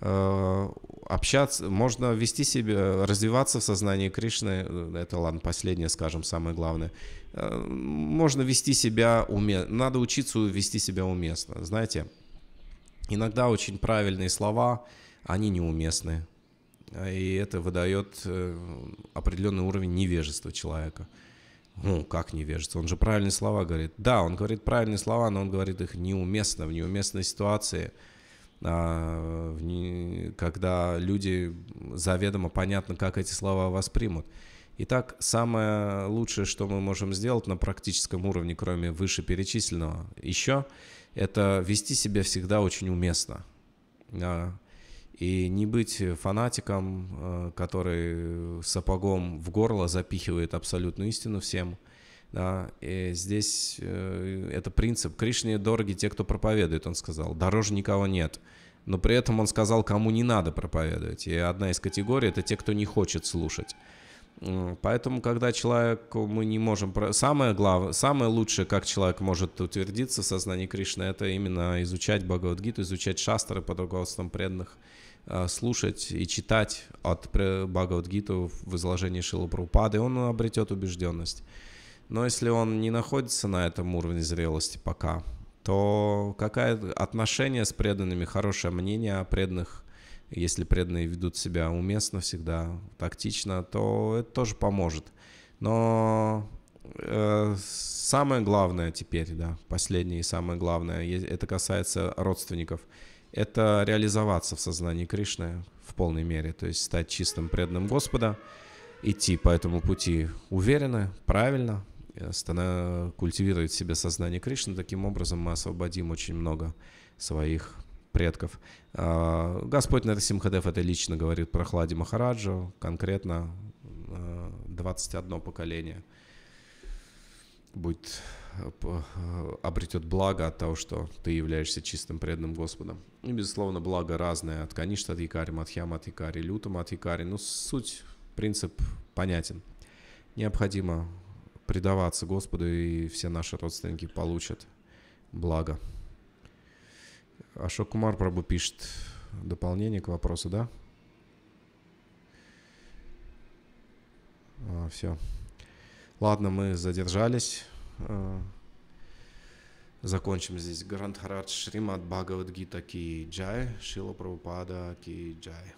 S1: Э, общаться, можно вести себя, развиваться в сознании Кришны, э, это, ладно, последнее, скажем, самое главное, э, можно вести себя уместно, надо учиться вести себя уместно, знаете, иногда очень правильные слова, они неуместны, и это выдает определенный уровень невежества человека. Ну, как невежество? Он же правильные слова говорит. Да, он говорит правильные слова, но он говорит их неуместно, в неуместной ситуации – а, когда люди заведомо понятно, как эти слова воспримут. Итак, самое лучшее, что мы можем сделать на практическом уровне, кроме вышеперечисленного, еще, это вести себя всегда очень уместно. А, и не быть фанатиком, э, который сапогом в горло запихивает абсолютную истину всем – да, и здесь э, это принцип. Кришне дороги те, кто проповедует, он сказал. Дороже никого нет. Но при этом он сказал, кому не надо проповедовать. И одна из категорий – это те, кто не хочет слушать. Поэтому, когда человек, мы не можем... Самое главное, самое лучшее, как человек может утвердиться в сознании Кришны, это именно изучать Бхагавадгиту, изучать шастры под руководством преданных, э, слушать и читать от Бхагавадгиту в изложении Шилапрупады, он обретет убежденность. Но если он не находится на этом уровне зрелости пока, то какое отношение с преданными, хорошее мнение о преданных, если преданные ведут себя уместно всегда, тактично, то это тоже поможет. Но э, самое главное теперь, да, последнее и самое главное, это касается родственников, это реализоваться в сознании Кришны в полной мере, то есть стать чистым преданным Господа, идти по этому пути уверенно, правильно, культивирует в себе сознание Кришны, таким образом мы освободим очень много своих предков. А, Господь Нарасимхадев это лично говорит про Хлади Махараджу, конкретно 21 а, поколение будет обретет благо от того, что ты являешься чистым преданным Господом. И, безусловно, благо разное от Каништа от Якари, Адхикари, от Якари. Но ну, суть, принцип понятен. Необходимо предаваться Господу, и все наши родственники получат благо. Ашок Кумар Прабу пишет дополнение к вопросу, да? А, все. Ладно, мы задержались. А, закончим здесь. Гарантхарат Шримат Бхагавад Гита Ки Джай, Шила Прабхупада Ки Джай.